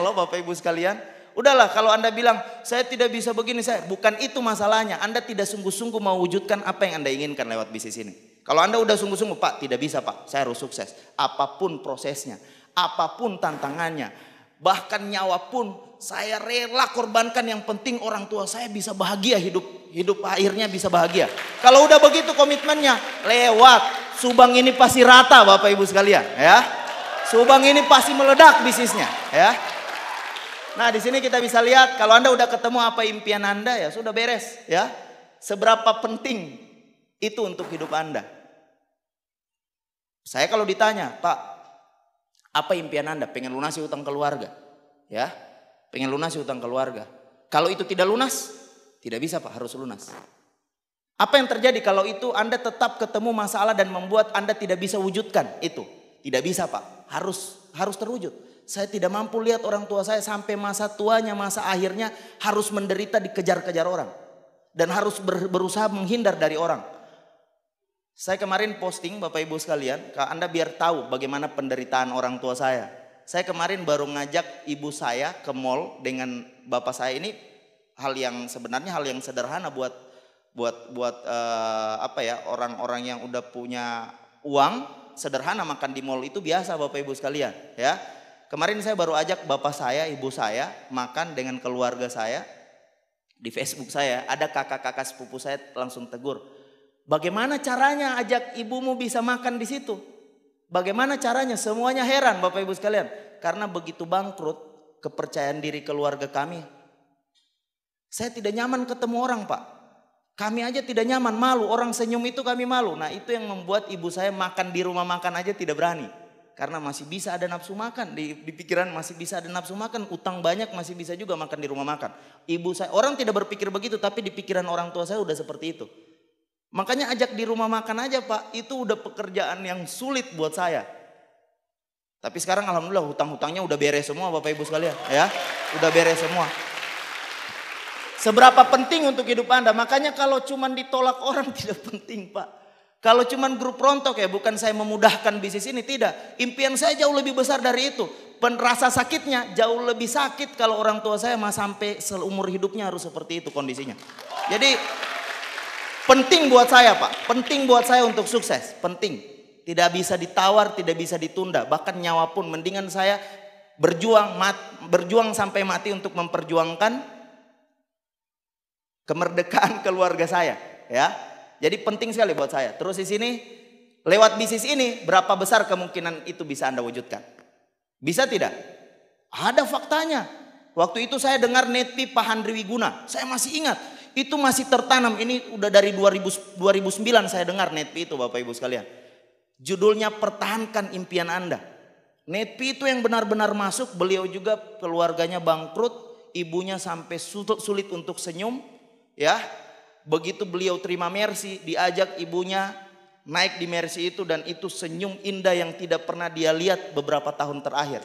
loh Bapak Ibu sekalian. Udahlah kalau Anda bilang saya tidak bisa begini saya bukan itu masalahnya. Anda tidak sungguh-sungguh mewujudkan apa yang Anda inginkan lewat bisnis ini. Kalau Anda udah sungguh-sungguh, Pak, tidak bisa, Pak. Saya harus sukses. Apapun prosesnya, apapun tantangannya, bahkan nyawa pun saya rela korbankan yang penting orang tua saya bisa bahagia hidup. Hidup akhirnya bisa bahagia. Kalau udah begitu komitmennya lewat. Subang ini pasti rata Bapak Ibu sekalian ya. Subang ini pasti meledak bisnisnya ya. Nah di sini kita bisa lihat kalau Anda udah ketemu apa impian Anda ya sudah beres ya. Seberapa penting itu untuk hidup Anda. Saya kalau ditanya, Pak, apa impian Anda? Pengen lunasi utang keluarga. Ya, pengen lunasi hutang keluarga. Kalau itu tidak lunas, tidak bisa Pak, harus lunas. Apa yang terjadi kalau itu Anda tetap ketemu masalah dan membuat Anda tidak bisa wujudkan itu? Tidak bisa Pak, harus harus terwujud. Saya tidak mampu lihat orang tua saya sampai masa tuanya, masa akhirnya harus menderita dikejar-kejar orang. Dan harus ber, berusaha menghindar dari orang. Saya kemarin posting Bapak Ibu sekalian, Anda biar tahu bagaimana penderitaan orang tua saya. Saya kemarin baru ngajak ibu saya ke mall dengan bapak saya ini hal yang sebenarnya hal yang sederhana buat buat buat uh, apa ya orang-orang yang udah punya uang sederhana makan di mall itu biasa Bapak Ibu sekalian ya. Kemarin saya baru ajak bapak saya, ibu saya makan dengan keluarga saya di Facebook saya ada kakak-kakak sepupu saya langsung tegur. Bagaimana caranya ajak ibumu bisa makan di situ? Bagaimana caranya? Semuanya heran Bapak Ibu sekalian. Karena begitu bangkrut kepercayaan diri keluarga kami. Saya tidak nyaman ketemu orang pak. Kami aja tidak nyaman, malu. Orang senyum itu kami malu. Nah itu yang membuat ibu saya makan di rumah makan aja tidak berani. Karena masih bisa ada nafsu makan. Di, di pikiran masih bisa ada nafsu makan. Utang banyak masih bisa juga makan di rumah makan. Ibu saya, orang tidak berpikir begitu tapi di pikiran orang tua saya udah seperti itu. Makanya ajak di rumah makan aja pak, itu udah pekerjaan yang sulit buat saya. Tapi sekarang alhamdulillah hutang-hutangnya udah beres semua Bapak Ibu sekalian ya. Udah beres semua. Seberapa penting untuk hidup Anda? Makanya kalau cuman ditolak orang tidak penting Pak. Kalau cuman grup rontok ya bukan saya memudahkan bisnis ini tidak. Impian saya jauh lebih besar dari itu. Penerasa sakitnya jauh lebih sakit kalau orang tua saya mah sampai seumur hidupnya harus seperti itu kondisinya. Jadi Penting buat saya Pak, penting buat saya untuk sukses, penting. Tidak bisa ditawar, tidak bisa ditunda, bahkan nyawa pun mendingan saya berjuang mat, berjuang sampai mati untuk memperjuangkan kemerdekaan keluarga saya, ya. Jadi penting sekali buat saya. Terus di sini lewat bisnis ini berapa besar kemungkinan itu bisa Anda wujudkan? Bisa tidak? Ada faktanya. Waktu itu saya dengar Neti Pahandri Wiguna. Saya masih ingat itu masih tertanam. Ini udah dari 2000, 2009 saya dengar NetPi itu Bapak Ibu sekalian. Judulnya pertahankan impian Anda. NetPi itu yang benar-benar masuk, beliau juga keluarganya bangkrut, ibunya sampai sulit untuk senyum, ya. Begitu beliau terima mercy, diajak ibunya naik di mercy itu dan itu senyum indah yang tidak pernah dia lihat beberapa tahun terakhir.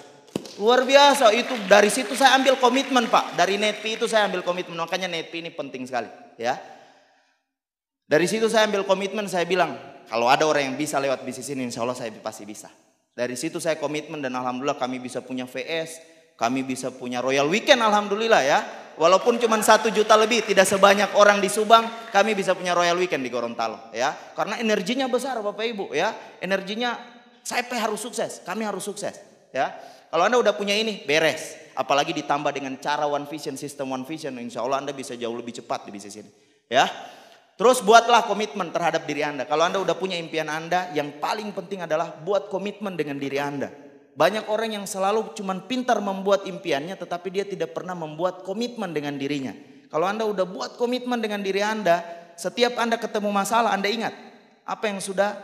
Luar biasa itu dari situ saya ambil komitmen Pak. Dari netpi itu saya ambil komitmen. Makanya netpi ini penting sekali ya. Dari situ saya ambil komitmen saya bilang kalau ada orang yang bisa lewat bisnis ini insya Allah saya pasti bisa. Dari situ saya komitmen dan alhamdulillah kami bisa punya VS, kami bisa punya Royal Weekend alhamdulillah ya. Walaupun cuma satu juta lebih, tidak sebanyak orang di Subang, kami bisa punya Royal Weekend di Gorontalo ya. Karena energinya besar Bapak Ibu ya, energinya saya harus sukses, kami harus sukses ya. Kalau Anda udah punya ini, beres. Apalagi ditambah dengan cara one vision, sistem one vision. Insya Allah Anda bisa jauh lebih cepat di bisnis ini. Ya, Terus buatlah komitmen terhadap diri Anda. Kalau Anda udah punya impian Anda, yang paling penting adalah buat komitmen dengan diri Anda. Banyak orang yang selalu cuma pintar membuat impiannya tetapi dia tidak pernah membuat komitmen dengan dirinya. Kalau Anda udah buat komitmen dengan diri Anda, setiap Anda ketemu masalah Anda ingat apa yang sudah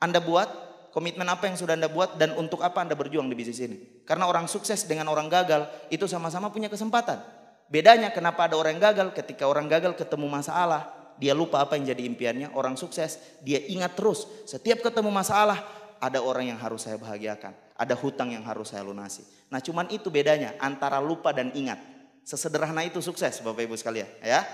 Anda buat komitmen apa yang sudah Anda buat dan untuk apa Anda berjuang di bisnis ini. Karena orang sukses dengan orang gagal itu sama-sama punya kesempatan. Bedanya kenapa ada orang yang gagal ketika orang gagal ketemu masalah, dia lupa apa yang jadi impiannya. Orang sukses, dia ingat terus. Setiap ketemu masalah, ada orang yang harus saya bahagiakan. Ada hutang yang harus saya lunasi. Nah cuman itu bedanya antara lupa dan ingat. Sesederhana itu sukses Bapak Ibu sekalian ya.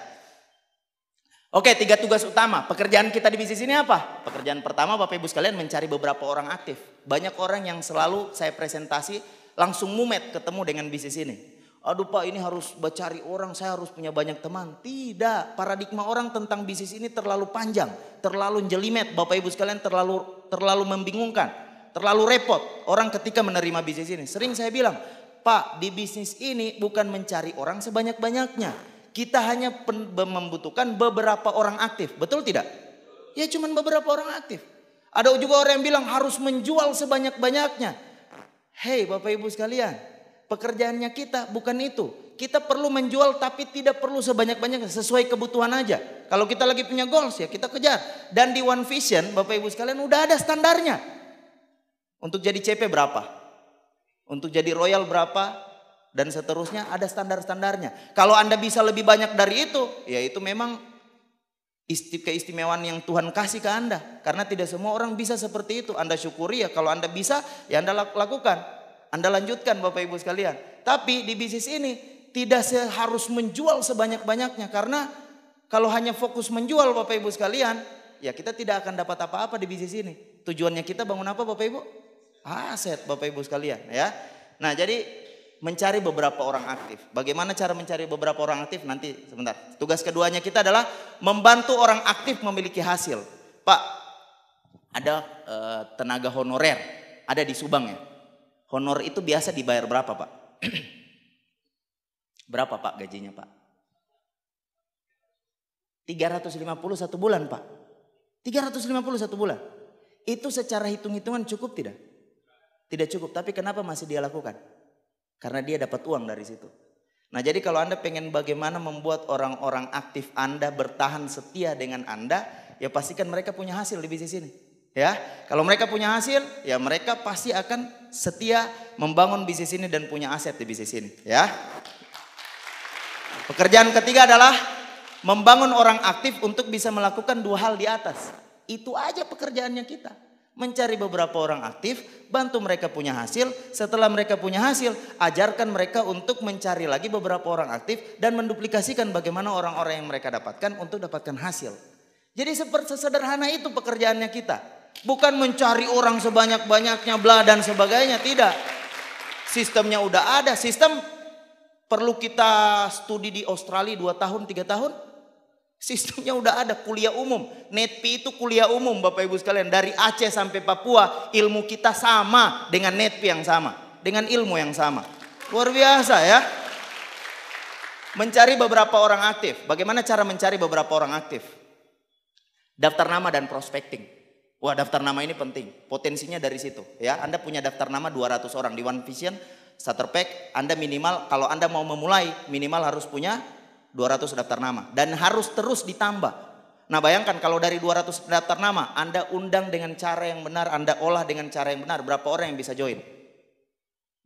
Oke, tiga tugas utama. Pekerjaan kita di bisnis ini apa? Pekerjaan pertama Bapak Ibu sekalian mencari beberapa orang aktif. Banyak orang yang selalu saya presentasi langsung mumet ketemu dengan bisnis ini. Aduh Pak, ini harus mencari orang, saya harus punya banyak teman. Tidak, paradigma orang tentang bisnis ini terlalu panjang, terlalu jelimet, Bapak Ibu sekalian terlalu terlalu membingungkan, terlalu repot orang ketika menerima bisnis ini. Sering saya bilang, Pak, di bisnis ini bukan mencari orang sebanyak-banyaknya, kita hanya membutuhkan beberapa orang aktif. Betul tidak? Ya cuman beberapa orang aktif. Ada juga orang yang bilang harus menjual sebanyak-banyaknya. Hei Bapak Ibu sekalian, pekerjaannya kita bukan itu. Kita perlu menjual tapi tidak perlu sebanyak-banyaknya sesuai kebutuhan aja. Kalau kita lagi punya goals ya kita kejar. Dan di One Vision Bapak Ibu sekalian udah ada standarnya. Untuk jadi CP berapa? Untuk jadi Royal berapa? dan seterusnya ada standar-standarnya. Kalau Anda bisa lebih banyak dari itu, ya itu memang isti keistimewaan yang Tuhan kasih ke Anda. Karena tidak semua orang bisa seperti itu. Anda syukuri ya kalau Anda bisa, ya Anda lakukan. Anda lanjutkan Bapak Ibu sekalian. Tapi di bisnis ini tidak harus menjual sebanyak-banyaknya karena kalau hanya fokus menjual Bapak Ibu sekalian, ya kita tidak akan dapat apa-apa di bisnis ini. Tujuannya kita bangun apa Bapak Ibu? Aset Bapak Ibu sekalian ya. Nah, jadi mencari beberapa orang aktif. Bagaimana cara mencari beberapa orang aktif? Nanti sebentar. Tugas keduanya kita adalah membantu orang aktif memiliki hasil. Pak, ada e, tenaga honorer, ada di Subang ya. Honor itu biasa dibayar berapa Pak? berapa Pak gajinya Pak? 350 satu bulan Pak. 350 satu bulan. Itu secara hitung-hitungan cukup tidak? Tidak cukup, tapi kenapa masih dia lakukan? Karena dia dapat uang dari situ. Nah jadi kalau Anda pengen bagaimana membuat orang-orang aktif Anda bertahan setia dengan Anda, ya pastikan mereka punya hasil di bisnis ini. Ya, kalau mereka punya hasil, ya mereka pasti akan setia membangun bisnis ini dan punya aset di bisnis ini, ya. Pekerjaan ketiga adalah membangun orang aktif untuk bisa melakukan dua hal di atas. Itu aja pekerjaannya kita mencari beberapa orang aktif, bantu mereka punya hasil. Setelah mereka punya hasil, ajarkan mereka untuk mencari lagi beberapa orang aktif dan menduplikasikan bagaimana orang-orang yang mereka dapatkan untuk dapatkan hasil. Jadi seperti sesederhana itu pekerjaannya kita. Bukan mencari orang sebanyak-banyaknya bla dan sebagainya, tidak. Sistemnya udah ada, sistem perlu kita studi di Australia 2 tahun, 3 tahun, Sistemnya udah ada, kuliah umum. NETPI itu kuliah umum Bapak Ibu sekalian. Dari Aceh sampai Papua, ilmu kita sama dengan NETPI yang sama. Dengan ilmu yang sama. Luar biasa ya. Mencari beberapa orang aktif. Bagaimana cara mencari beberapa orang aktif? Daftar nama dan prospecting. Wah daftar nama ini penting. Potensinya dari situ. ya. Anda punya daftar nama 200 orang. Di One Vision, Starter Anda minimal, kalau Anda mau memulai, minimal harus punya 200 daftar nama dan harus terus ditambah. Nah bayangkan kalau dari 200 daftar nama Anda undang dengan cara yang benar, Anda olah dengan cara yang benar, berapa orang yang bisa join?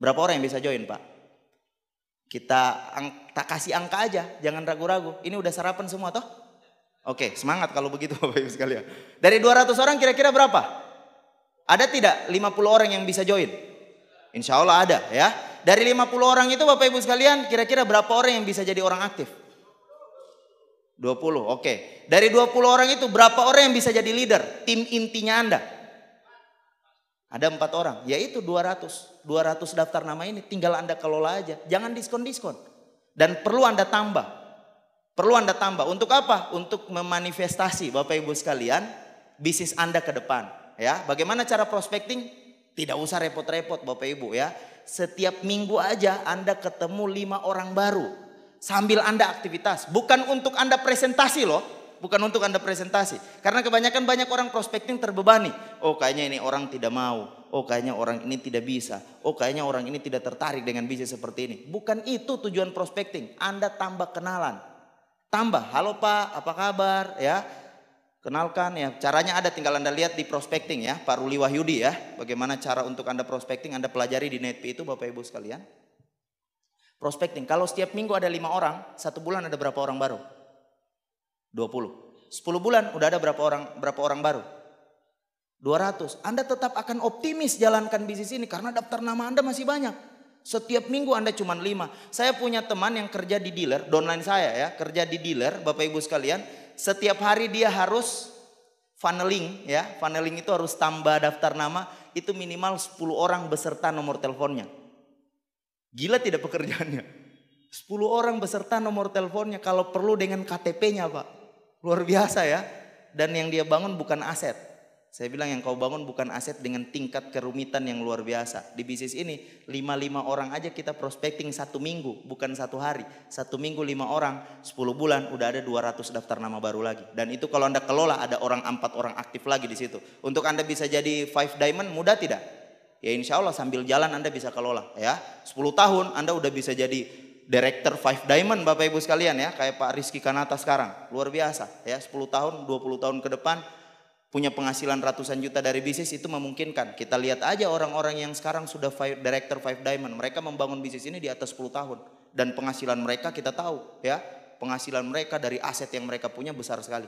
Berapa orang yang bisa join Pak? Kita tak kasih angka aja, jangan ragu-ragu. Ini udah sarapan semua toh? Oke, semangat kalau begitu Bapak Ibu sekalian. Dari 200 orang kira-kira berapa? Ada tidak 50 orang yang bisa join? Insya Allah ada ya. Dari 50 orang itu Bapak Ibu sekalian kira-kira berapa orang yang bisa jadi orang aktif? 20, oke. Okay. Dari 20 orang itu berapa orang yang bisa jadi leader? Tim intinya Anda. Ada empat orang, yaitu 200. 200 daftar nama ini tinggal Anda kelola aja. Jangan diskon-diskon. Dan perlu Anda tambah. Perlu Anda tambah. Untuk apa? Untuk memanifestasi Bapak Ibu sekalian bisnis Anda ke depan. Ya, bagaimana cara prospecting? Tidak usah repot-repot Bapak Ibu ya. Setiap minggu aja Anda ketemu lima orang baru sambil Anda aktivitas. Bukan untuk Anda presentasi loh. Bukan untuk Anda presentasi. Karena kebanyakan banyak orang prospecting terbebani. Oh kayaknya ini orang tidak mau. Oh kayaknya orang ini tidak bisa. Oh kayaknya orang ini tidak tertarik dengan bisnis seperti ini. Bukan itu tujuan prospecting. Anda tambah kenalan. Tambah, halo pak, apa kabar? Ya, kenalkan ya. Caranya ada, tinggal anda lihat di prospecting ya, Pak Ruli Wahyudi ya. Bagaimana cara untuk anda prospecting, anda pelajari di NetP itu, bapak ibu sekalian. Prospecting, kalau setiap minggu ada lima orang, satu bulan ada berapa orang baru? 20. 10 bulan udah ada berapa orang berapa orang baru? 200. Anda tetap akan optimis jalankan bisnis ini karena daftar nama Anda masih banyak. Setiap minggu Anda cuma lima. Saya punya teman yang kerja di dealer, downline saya ya, kerja di dealer, Bapak Ibu sekalian, setiap hari dia harus funneling ya. Funneling itu harus tambah daftar nama, itu minimal 10 orang beserta nomor teleponnya. Gila tidak pekerjaannya? 10 orang beserta nomor teleponnya kalau perlu dengan KTP-nya Pak. Luar biasa ya. Dan yang dia bangun bukan aset. Saya bilang yang kau bangun bukan aset dengan tingkat kerumitan yang luar biasa. Di bisnis ini 5-5 orang aja kita prospecting satu minggu bukan satu hari. Satu minggu 5 orang 10 bulan udah ada 200 daftar nama baru lagi. Dan itu kalau anda kelola ada orang 4 orang aktif lagi di situ. Untuk anda bisa jadi five diamond mudah tidak? ya insya Allah sambil jalan Anda bisa kelola ya. 10 tahun Anda udah bisa jadi director Five Diamond Bapak Ibu sekalian ya. Kayak Pak Rizky Kanata sekarang, luar biasa ya. 10 tahun, 20 tahun ke depan punya penghasilan ratusan juta dari bisnis itu memungkinkan. Kita lihat aja orang-orang yang sekarang sudah five, director Five Diamond, mereka membangun bisnis ini di atas 10 tahun dan penghasilan mereka kita tahu ya. Penghasilan mereka dari aset yang mereka punya besar sekali.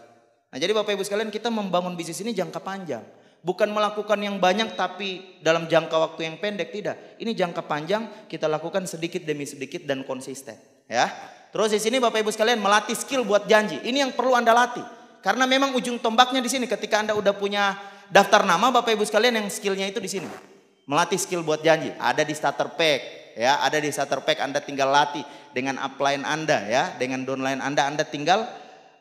Nah, jadi Bapak Ibu sekalian, kita membangun bisnis ini jangka panjang. Bukan melakukan yang banyak tapi dalam jangka waktu yang pendek, tidak. Ini jangka panjang kita lakukan sedikit demi sedikit dan konsisten, ya. Terus di sini Bapak Ibu sekalian melatih skill buat janji. Ini yang perlu Anda latih. Karena memang ujung tombaknya di sini ketika Anda udah punya daftar nama Bapak Ibu sekalian yang skillnya itu di sini. Melatih skill buat janji. Ada di starter pack, ya, ada di starter pack Anda tinggal latih dengan upline Anda ya, dengan downline Anda Anda tinggal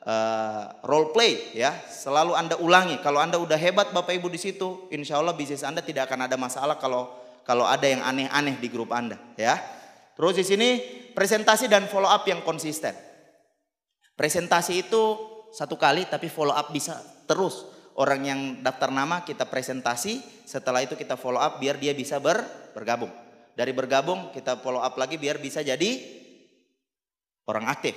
Eh, role play ya. Selalu Anda ulangi. Kalau Anda udah hebat Bapak Ibu di situ, insya Allah bisnis Anda tidak akan ada masalah kalau kalau ada yang aneh-aneh di grup Anda ya. Terus di sini presentasi dan follow up yang konsisten. Presentasi itu satu kali tapi follow up bisa terus. Orang yang daftar nama kita presentasi, setelah itu kita follow up biar dia bisa ber, bergabung. Dari bergabung kita follow up lagi biar bisa jadi orang aktif.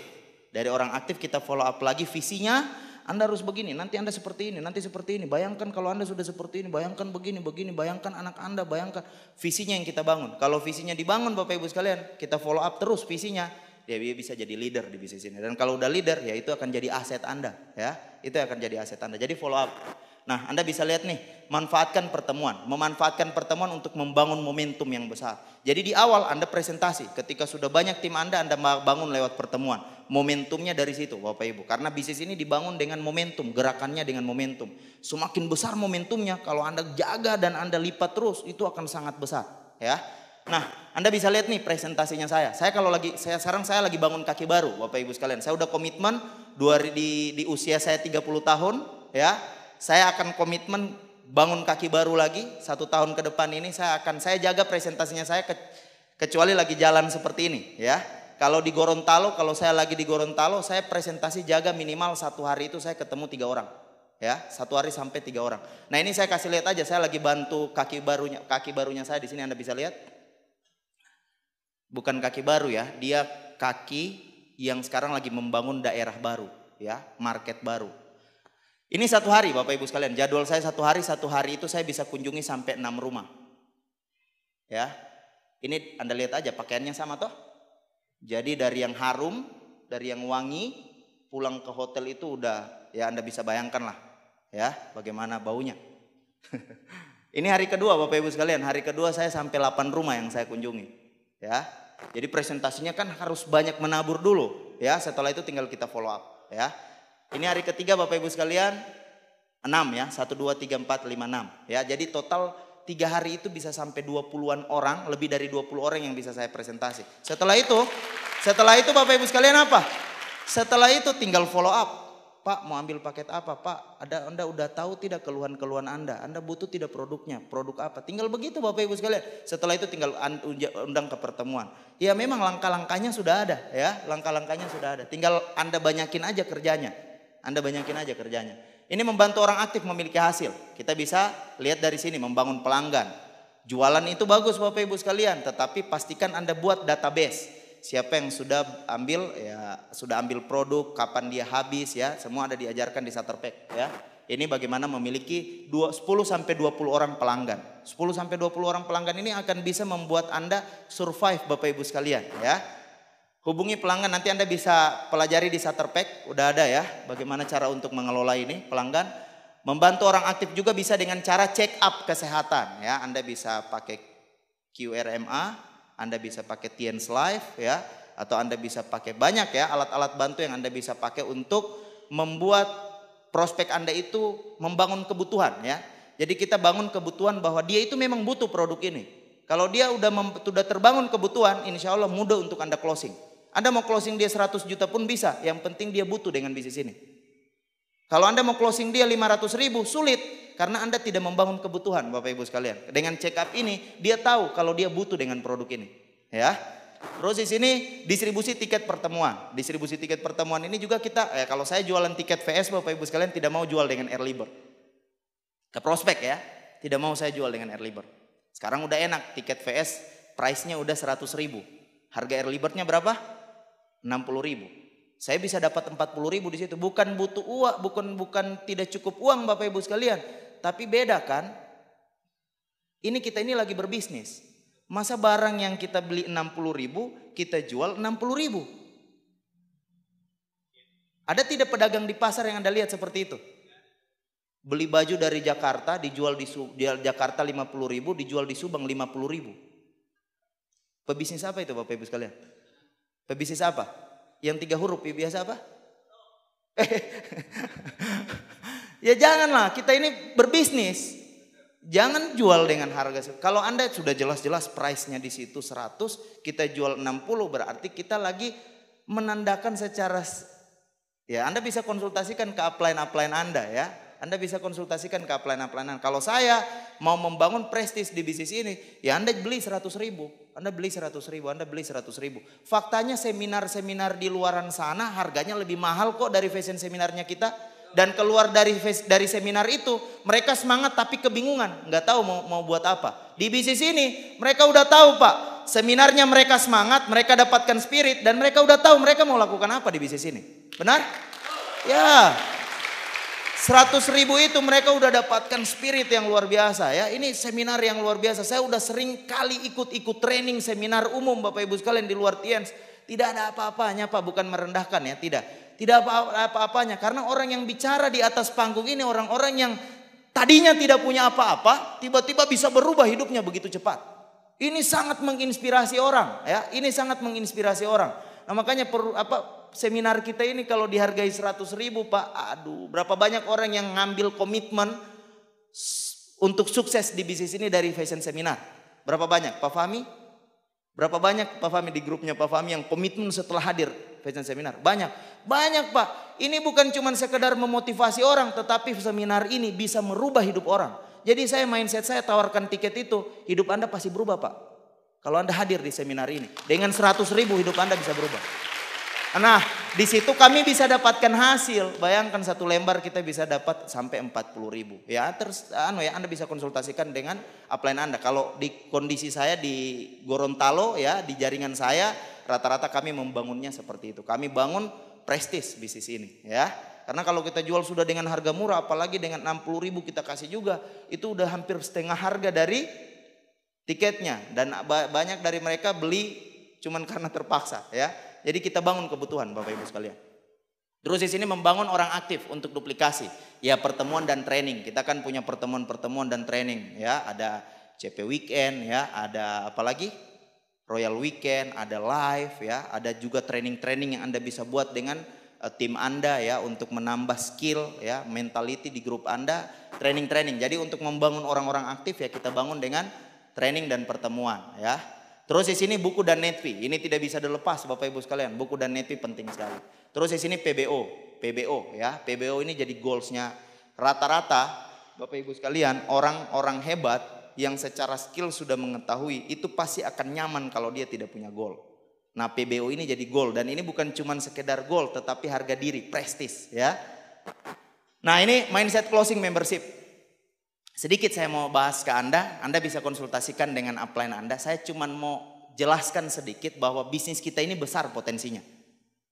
Dari orang aktif kita follow up lagi visinya. Anda harus begini, nanti Anda seperti ini, nanti seperti ini. Bayangkan kalau Anda sudah seperti ini, bayangkan begini, begini, bayangkan anak Anda, bayangkan visinya yang kita bangun. Kalau visinya dibangun Bapak Ibu sekalian, kita follow up terus visinya, dia bisa jadi leader di bisnis ini. Dan kalau udah leader, ya itu akan jadi aset Anda, ya. Itu akan jadi aset Anda. Jadi follow up. Nah, Anda bisa lihat nih, manfaatkan pertemuan, memanfaatkan pertemuan untuk membangun momentum yang besar. Jadi di awal Anda presentasi, ketika sudah banyak tim Anda, Anda bangun lewat pertemuan momentumnya dari situ Bapak Ibu. Karena bisnis ini dibangun dengan momentum, gerakannya dengan momentum. Semakin besar momentumnya kalau Anda jaga dan Anda lipat terus itu akan sangat besar ya. Nah, Anda bisa lihat nih presentasinya saya. Saya kalau lagi saya sekarang saya lagi bangun kaki baru Bapak Ibu sekalian. Saya udah komitmen dua di di usia saya 30 tahun ya. Saya akan komitmen bangun kaki baru lagi satu tahun ke depan ini saya akan saya jaga presentasinya saya ke, kecuali lagi jalan seperti ini ya kalau di Gorontalo, kalau saya lagi di Gorontalo, saya presentasi jaga minimal satu hari itu saya ketemu tiga orang. Ya, satu hari sampai tiga orang. Nah ini saya kasih lihat aja, saya lagi bantu kaki barunya, kaki barunya saya di sini Anda bisa lihat. Bukan kaki baru ya, dia kaki yang sekarang lagi membangun daerah baru, ya, market baru. Ini satu hari Bapak Ibu sekalian, jadwal saya satu hari, satu hari itu saya bisa kunjungi sampai enam rumah. Ya, ini Anda lihat aja pakaiannya sama toh, jadi dari yang harum, dari yang wangi, pulang ke hotel itu udah ya Anda bisa bayangkan lah ya bagaimana baunya. Ini hari kedua Bapak Ibu sekalian, hari kedua saya sampai 8 rumah yang saya kunjungi. Ya. Jadi presentasinya kan harus banyak menabur dulu ya, setelah itu tinggal kita follow up ya. Ini hari ketiga Bapak Ibu sekalian 6 ya, 1 2 3 4 5 6 ya. Jadi total tiga hari itu bisa sampai 20-an orang, lebih dari 20 orang yang bisa saya presentasi. Setelah itu, setelah itu Bapak Ibu sekalian apa? Setelah itu tinggal follow up. Pak mau ambil paket apa? Pak, ada Anda udah tahu tidak keluhan-keluhan Anda? Anda butuh tidak produknya? Produk apa? Tinggal begitu Bapak Ibu sekalian. Setelah itu tinggal undang ke pertemuan. Ya memang langkah-langkahnya sudah ada ya, langkah-langkahnya sudah ada. Tinggal Anda banyakin aja kerjanya. Anda banyakin aja kerjanya. Ini membantu orang aktif memiliki hasil. Kita bisa lihat dari sini membangun pelanggan. Jualan itu bagus Bapak Ibu sekalian, tetapi pastikan Anda buat database. Siapa yang sudah ambil ya sudah ambil produk, kapan dia habis ya, semua ada diajarkan di Shutterpack ya. Ini bagaimana memiliki 10 sampai 20 orang pelanggan. 10 sampai 20 orang pelanggan ini akan bisa membuat Anda survive Bapak Ibu sekalian ya Hubungi pelanggan, nanti Anda bisa pelajari di pack, udah ada ya bagaimana cara untuk mengelola ini pelanggan. Membantu orang aktif juga bisa dengan cara check up kesehatan ya. Anda bisa pakai QRMA, Anda bisa pakai TNS Life ya, atau Anda bisa pakai banyak ya alat-alat bantu yang Anda bisa pakai untuk membuat prospek Anda itu membangun kebutuhan ya. Jadi kita bangun kebutuhan bahwa dia itu memang butuh produk ini. Kalau dia udah sudah terbangun kebutuhan, insya Allah mudah untuk Anda closing. Anda mau closing dia 100 juta pun bisa, yang penting dia butuh dengan bisnis ini. Kalau Anda mau closing dia 500 ribu, sulit. Karena Anda tidak membangun kebutuhan Bapak Ibu sekalian. Dengan check up ini, dia tahu kalau dia butuh dengan produk ini. Ya, Terus ini distribusi tiket pertemuan. Distribusi tiket pertemuan ini juga kita, ya kalau saya jualan tiket VS Bapak Ibu sekalian tidak mau jual dengan air Airliber. Ke prospek ya, tidak mau saya jual dengan air Airliber. Sekarang udah enak, tiket VS price-nya udah 100 ribu. Harga Airlibernya berapa? 60 ribu. Saya bisa dapat 40 ribu di situ. Bukan butuh uang, bukan bukan tidak cukup uang Bapak Ibu sekalian. Tapi beda kan? Ini kita ini lagi berbisnis. Masa barang yang kita beli 60 ribu, kita jual 60 ribu. Ada tidak pedagang di pasar yang Anda lihat seperti itu? Beli baju dari Jakarta, dijual di, di Jakarta 50 ribu, dijual di Subang 50 ribu. Pebisnis apa itu Bapak Ibu sekalian? Pebisnis apa? Yang tiga huruf, ya biasa apa? ya janganlah, kita ini berbisnis. Jangan jual dengan harga. Kalau Anda sudah jelas-jelas price-nya di situ 100, kita jual 60 berarti kita lagi menandakan secara ya Anda bisa konsultasikan ke upline-upline Anda ya. Anda bisa konsultasikan ke pelanan-pelanan. Kalau saya mau membangun prestis di bisnis ini, ya Anda beli 100 ribu. Anda beli 100 ribu, Anda beli 100 ribu. Faktanya seminar-seminar di luaran sana harganya lebih mahal kok dari fashion seminarnya kita. Dan keluar dari dari seminar itu, mereka semangat tapi kebingungan. Nggak tahu mau, mau buat apa. Di bisnis ini, mereka udah tahu Pak. Seminarnya mereka semangat, mereka dapatkan spirit. Dan mereka udah tahu mereka mau lakukan apa di bisnis ini. Benar? Ya. 100 ribu itu mereka udah dapatkan spirit yang luar biasa ya. Ini seminar yang luar biasa. Saya udah sering kali ikut-ikut training seminar umum Bapak Ibu sekalian di luar Tiens. Tidak ada apa-apanya Pak, bukan merendahkan ya, tidak. Tidak apa-apanya karena orang yang bicara di atas panggung ini orang-orang yang tadinya tidak punya apa-apa, tiba-tiba bisa berubah hidupnya begitu cepat. Ini sangat menginspirasi orang ya, ini sangat menginspirasi orang. Nah makanya per, apa seminar kita ini kalau dihargai 100 ribu Pak, aduh berapa banyak orang yang ngambil komitmen untuk sukses di bisnis ini dari fashion seminar. Berapa banyak Pak Fahmi? Berapa banyak Pak Fahmi di grupnya Pak Fahmi yang komitmen setelah hadir fashion seminar? Banyak, banyak Pak. Ini bukan cuma sekedar memotivasi orang tetapi seminar ini bisa merubah hidup orang. Jadi saya mindset saya tawarkan tiket itu, hidup Anda pasti berubah Pak. Kalau Anda hadir di seminar ini, dengan 100 ribu hidup Anda bisa berubah. Nah, di situ kami bisa dapatkan hasil. Bayangkan satu lembar kita bisa dapat sampai 40 ribu. Ya, terus anu ya, Anda bisa konsultasikan dengan upline Anda. Kalau di kondisi saya di Gorontalo ya, di jaringan saya rata-rata kami membangunnya seperti itu. Kami bangun prestis bisnis ini ya. Karena kalau kita jual sudah dengan harga murah apalagi dengan 60 ribu kita kasih juga, itu udah hampir setengah harga dari tiketnya dan banyak dari mereka beli cuman karena terpaksa ya. Jadi kita bangun kebutuhan Bapak Ibu sekalian. Terus di sini membangun orang aktif untuk duplikasi. Ya pertemuan dan training. Kita kan punya pertemuan-pertemuan dan training ya, ada CP weekend ya, ada apa lagi? Royal weekend, ada live ya, ada juga training-training yang Anda bisa buat dengan eh, tim Anda ya untuk menambah skill ya, mentality di grup Anda, training-training. Jadi untuk membangun orang-orang aktif ya kita bangun dengan training dan pertemuan ya. Terus di sini buku dan netpi, ini tidak bisa dilepas Bapak Ibu sekalian, buku dan netpi penting sekali. Terus di sini PBO, PBO ya, PBO ini jadi goalsnya rata-rata Bapak Ibu sekalian orang-orang hebat yang secara skill sudah mengetahui itu pasti akan nyaman kalau dia tidak punya goal. Nah PBO ini jadi goal dan ini bukan cuman sekedar goal tetapi harga diri, prestis ya. Nah ini mindset closing membership. Sedikit saya mau bahas ke Anda, Anda bisa konsultasikan dengan upline Anda. Saya cuma mau jelaskan sedikit bahwa bisnis kita ini besar potensinya.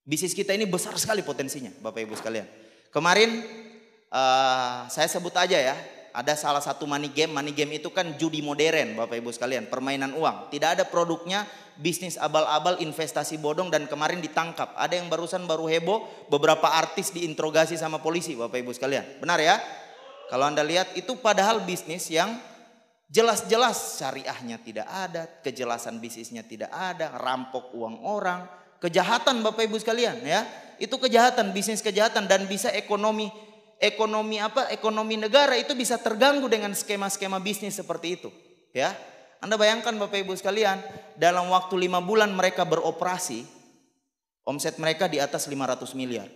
Bisnis kita ini besar sekali potensinya, Bapak Ibu sekalian. Kemarin uh, saya sebut aja ya, ada salah satu money game. Money game itu kan judi modern, Bapak Ibu sekalian, permainan uang. Tidak ada produknya, bisnis abal-abal, investasi bodong dan kemarin ditangkap. Ada yang barusan baru heboh, beberapa artis diinterogasi sama polisi, Bapak Ibu sekalian. Benar ya? Kalau Anda lihat itu padahal bisnis yang jelas-jelas syariahnya tidak ada, kejelasan bisnisnya tidak ada, rampok uang orang, kejahatan Bapak Ibu sekalian ya. Itu kejahatan, bisnis kejahatan dan bisa ekonomi ekonomi apa? Ekonomi negara itu bisa terganggu dengan skema-skema bisnis seperti itu, ya. Anda bayangkan Bapak Ibu sekalian, dalam waktu lima bulan mereka beroperasi, omset mereka di atas 500 miliar.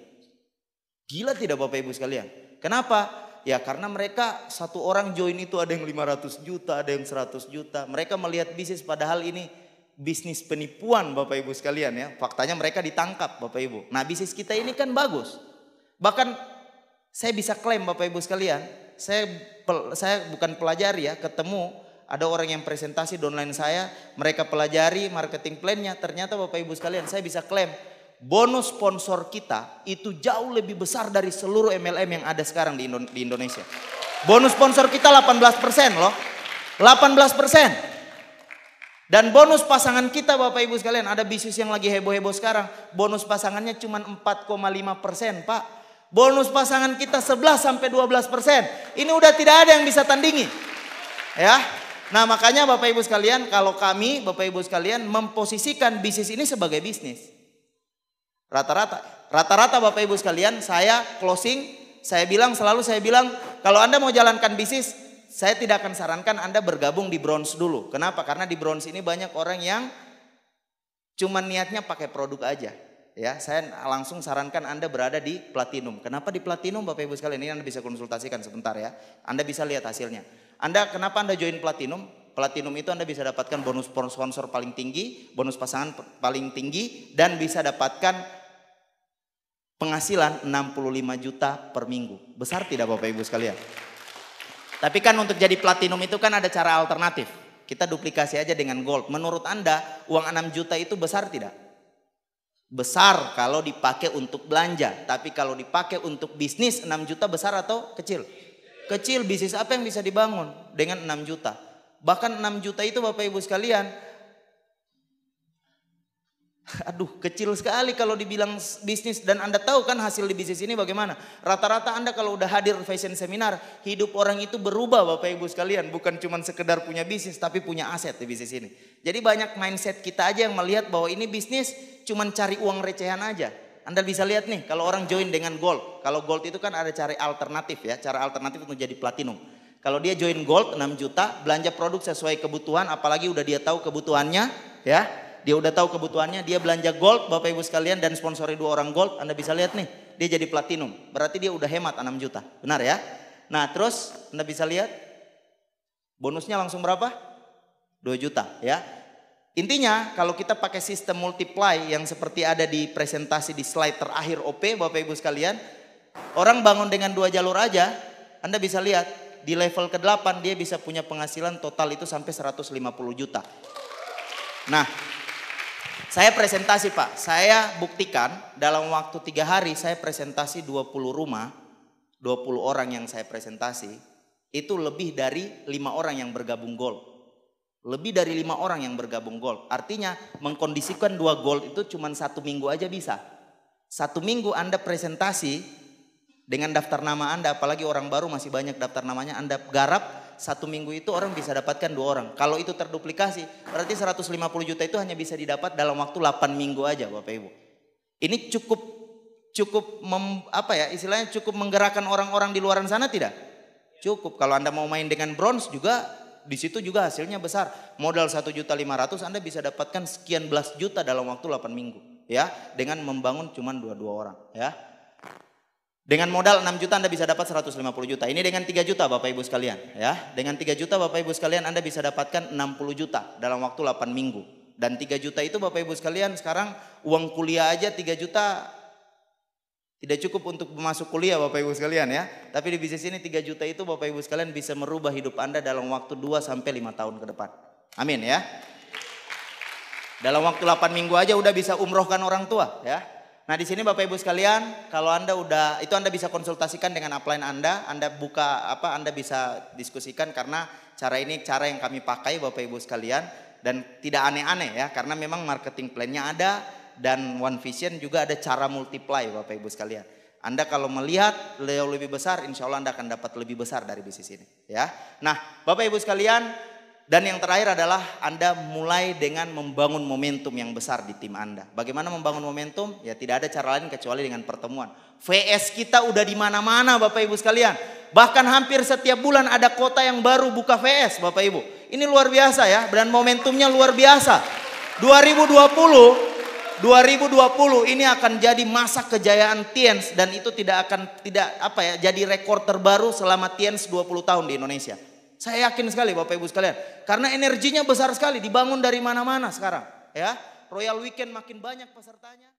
Gila tidak Bapak Ibu sekalian? Kenapa? Ya karena mereka satu orang join itu ada yang 500 juta, ada yang 100 juta. Mereka melihat bisnis padahal ini bisnis penipuan Bapak Ibu sekalian ya. Faktanya mereka ditangkap Bapak Ibu. Nah bisnis kita ini kan bagus. Bahkan saya bisa klaim Bapak Ibu sekalian. Saya saya bukan pelajari ya ketemu ada orang yang presentasi downline saya. Mereka pelajari marketing plannya. Ternyata Bapak Ibu sekalian saya bisa klaim bonus sponsor kita itu jauh lebih besar dari seluruh MLM yang ada sekarang di, Indonesia. Bonus sponsor kita 18% loh. 18%. Dan bonus pasangan kita Bapak Ibu sekalian, ada bisnis yang lagi heboh-heboh sekarang, bonus pasangannya cuma 4,5% Pak. Bonus pasangan kita 11 sampai 12%. Ini udah tidak ada yang bisa tandingi. Ya. Nah, makanya Bapak Ibu sekalian, kalau kami Bapak Ibu sekalian memposisikan bisnis ini sebagai bisnis. Rata-rata. Rata-rata Bapak Ibu sekalian saya closing. Saya bilang selalu saya bilang kalau Anda mau jalankan bisnis saya tidak akan sarankan Anda bergabung di bronze dulu. Kenapa? Karena di bronze ini banyak orang yang cuman niatnya pakai produk aja. Ya, saya langsung sarankan Anda berada di platinum. Kenapa di platinum Bapak Ibu sekalian? Ini Anda bisa konsultasikan sebentar ya. Anda bisa lihat hasilnya. Anda kenapa Anda join platinum? Platinum itu Anda bisa dapatkan bonus sponsor paling tinggi, bonus pasangan paling tinggi dan bisa dapatkan penghasilan 65 juta per minggu. Besar tidak Bapak Ibu sekalian? Tapi kan untuk jadi platinum itu kan ada cara alternatif. Kita duplikasi aja dengan gold. Menurut Anda uang 6 juta itu besar tidak? Besar kalau dipakai untuk belanja. Tapi kalau dipakai untuk bisnis 6 juta besar atau kecil? Kecil bisnis apa yang bisa dibangun dengan 6 juta? Bahkan 6 juta itu Bapak Ibu sekalian Aduh, kecil sekali kalau dibilang bisnis dan Anda tahu kan hasil di bisnis ini bagaimana? Rata-rata Anda kalau udah hadir fashion seminar, hidup orang itu berubah Bapak Ibu sekalian, bukan cuma sekedar punya bisnis tapi punya aset di bisnis ini. Jadi banyak mindset kita aja yang melihat bahwa ini bisnis cuman cari uang recehan aja. Anda bisa lihat nih kalau orang join dengan gold. Kalau gold itu kan ada cari alternatif ya, cara alternatif untuk jadi platinum. Kalau dia join gold 6 juta, belanja produk sesuai kebutuhan apalagi udah dia tahu kebutuhannya ya dia udah tahu kebutuhannya, dia belanja gold Bapak Ibu sekalian dan sponsori dua orang gold, Anda bisa lihat nih, dia jadi platinum. Berarti dia udah hemat 6 juta, benar ya? Nah terus Anda bisa lihat, bonusnya langsung berapa? 2 juta ya. Intinya kalau kita pakai sistem multiply yang seperti ada di presentasi di slide terakhir OP Bapak Ibu sekalian, orang bangun dengan dua jalur aja, Anda bisa lihat di level ke-8 dia bisa punya penghasilan total itu sampai 150 juta. Nah, saya presentasi Pak, saya buktikan dalam waktu tiga hari saya presentasi 20 rumah, 20 orang yang saya presentasi, itu lebih dari lima orang yang bergabung gol. Lebih dari lima orang yang bergabung gol. Artinya mengkondisikan dua gol itu cuma satu minggu aja bisa. Satu minggu Anda presentasi dengan daftar nama Anda, apalagi orang baru masih banyak daftar namanya, Anda garap satu minggu itu orang bisa dapatkan dua orang. Kalau itu terduplikasi, berarti 150 juta itu hanya bisa didapat dalam waktu 8 minggu aja, Bapak Ibu. Ini cukup cukup mem, apa ya istilahnya cukup menggerakkan orang-orang di luaran sana tidak? Cukup. Kalau Anda mau main dengan bronze juga di situ juga hasilnya besar. Modal juta ratus Anda bisa dapatkan sekian belas juta dalam waktu 8 minggu ya dengan membangun cuman dua-dua orang ya. Dengan modal 6 juta Anda bisa dapat 150 juta. Ini dengan 3 juta Bapak Ibu sekalian, ya. Dengan 3 juta Bapak Ibu sekalian Anda bisa dapatkan 60 juta dalam waktu 8 minggu. Dan 3 juta itu Bapak Ibu sekalian sekarang uang kuliah aja 3 juta tidak cukup untuk masuk kuliah Bapak Ibu sekalian ya. Tapi di bisnis ini 3 juta itu Bapak Ibu sekalian bisa merubah hidup Anda dalam waktu 2 sampai 5 tahun ke depan. Amin ya. Dalam waktu 8 minggu aja udah bisa umrohkan orang tua ya. Nah di sini Bapak Ibu sekalian, kalau Anda udah itu Anda bisa konsultasikan dengan upline Anda, Anda buka apa Anda bisa diskusikan karena cara ini cara yang kami pakai Bapak Ibu sekalian dan tidak aneh-aneh ya karena memang marketing plan-nya ada dan One Vision juga ada cara multiply Bapak Ibu sekalian. Anda kalau melihat lebih besar, insya Allah Anda akan dapat lebih besar dari bisnis ini. Ya, nah Bapak Ibu sekalian, dan yang terakhir adalah Anda mulai dengan membangun momentum yang besar di tim Anda. Bagaimana membangun momentum? Ya tidak ada cara lain kecuali dengan pertemuan. VS kita udah di mana-mana Bapak Ibu sekalian. Bahkan hampir setiap bulan ada kota yang baru buka VS Bapak Ibu. Ini luar biasa ya dan momentumnya luar biasa. 2020 2020 ini akan jadi masa kejayaan Tiens dan itu tidak akan tidak apa ya jadi rekor terbaru selama Tiens 20 tahun di Indonesia. Saya yakin sekali Bapak Ibu sekalian. Karena energinya besar sekali, dibangun dari mana-mana sekarang. Ya, Royal Weekend makin banyak pesertanya.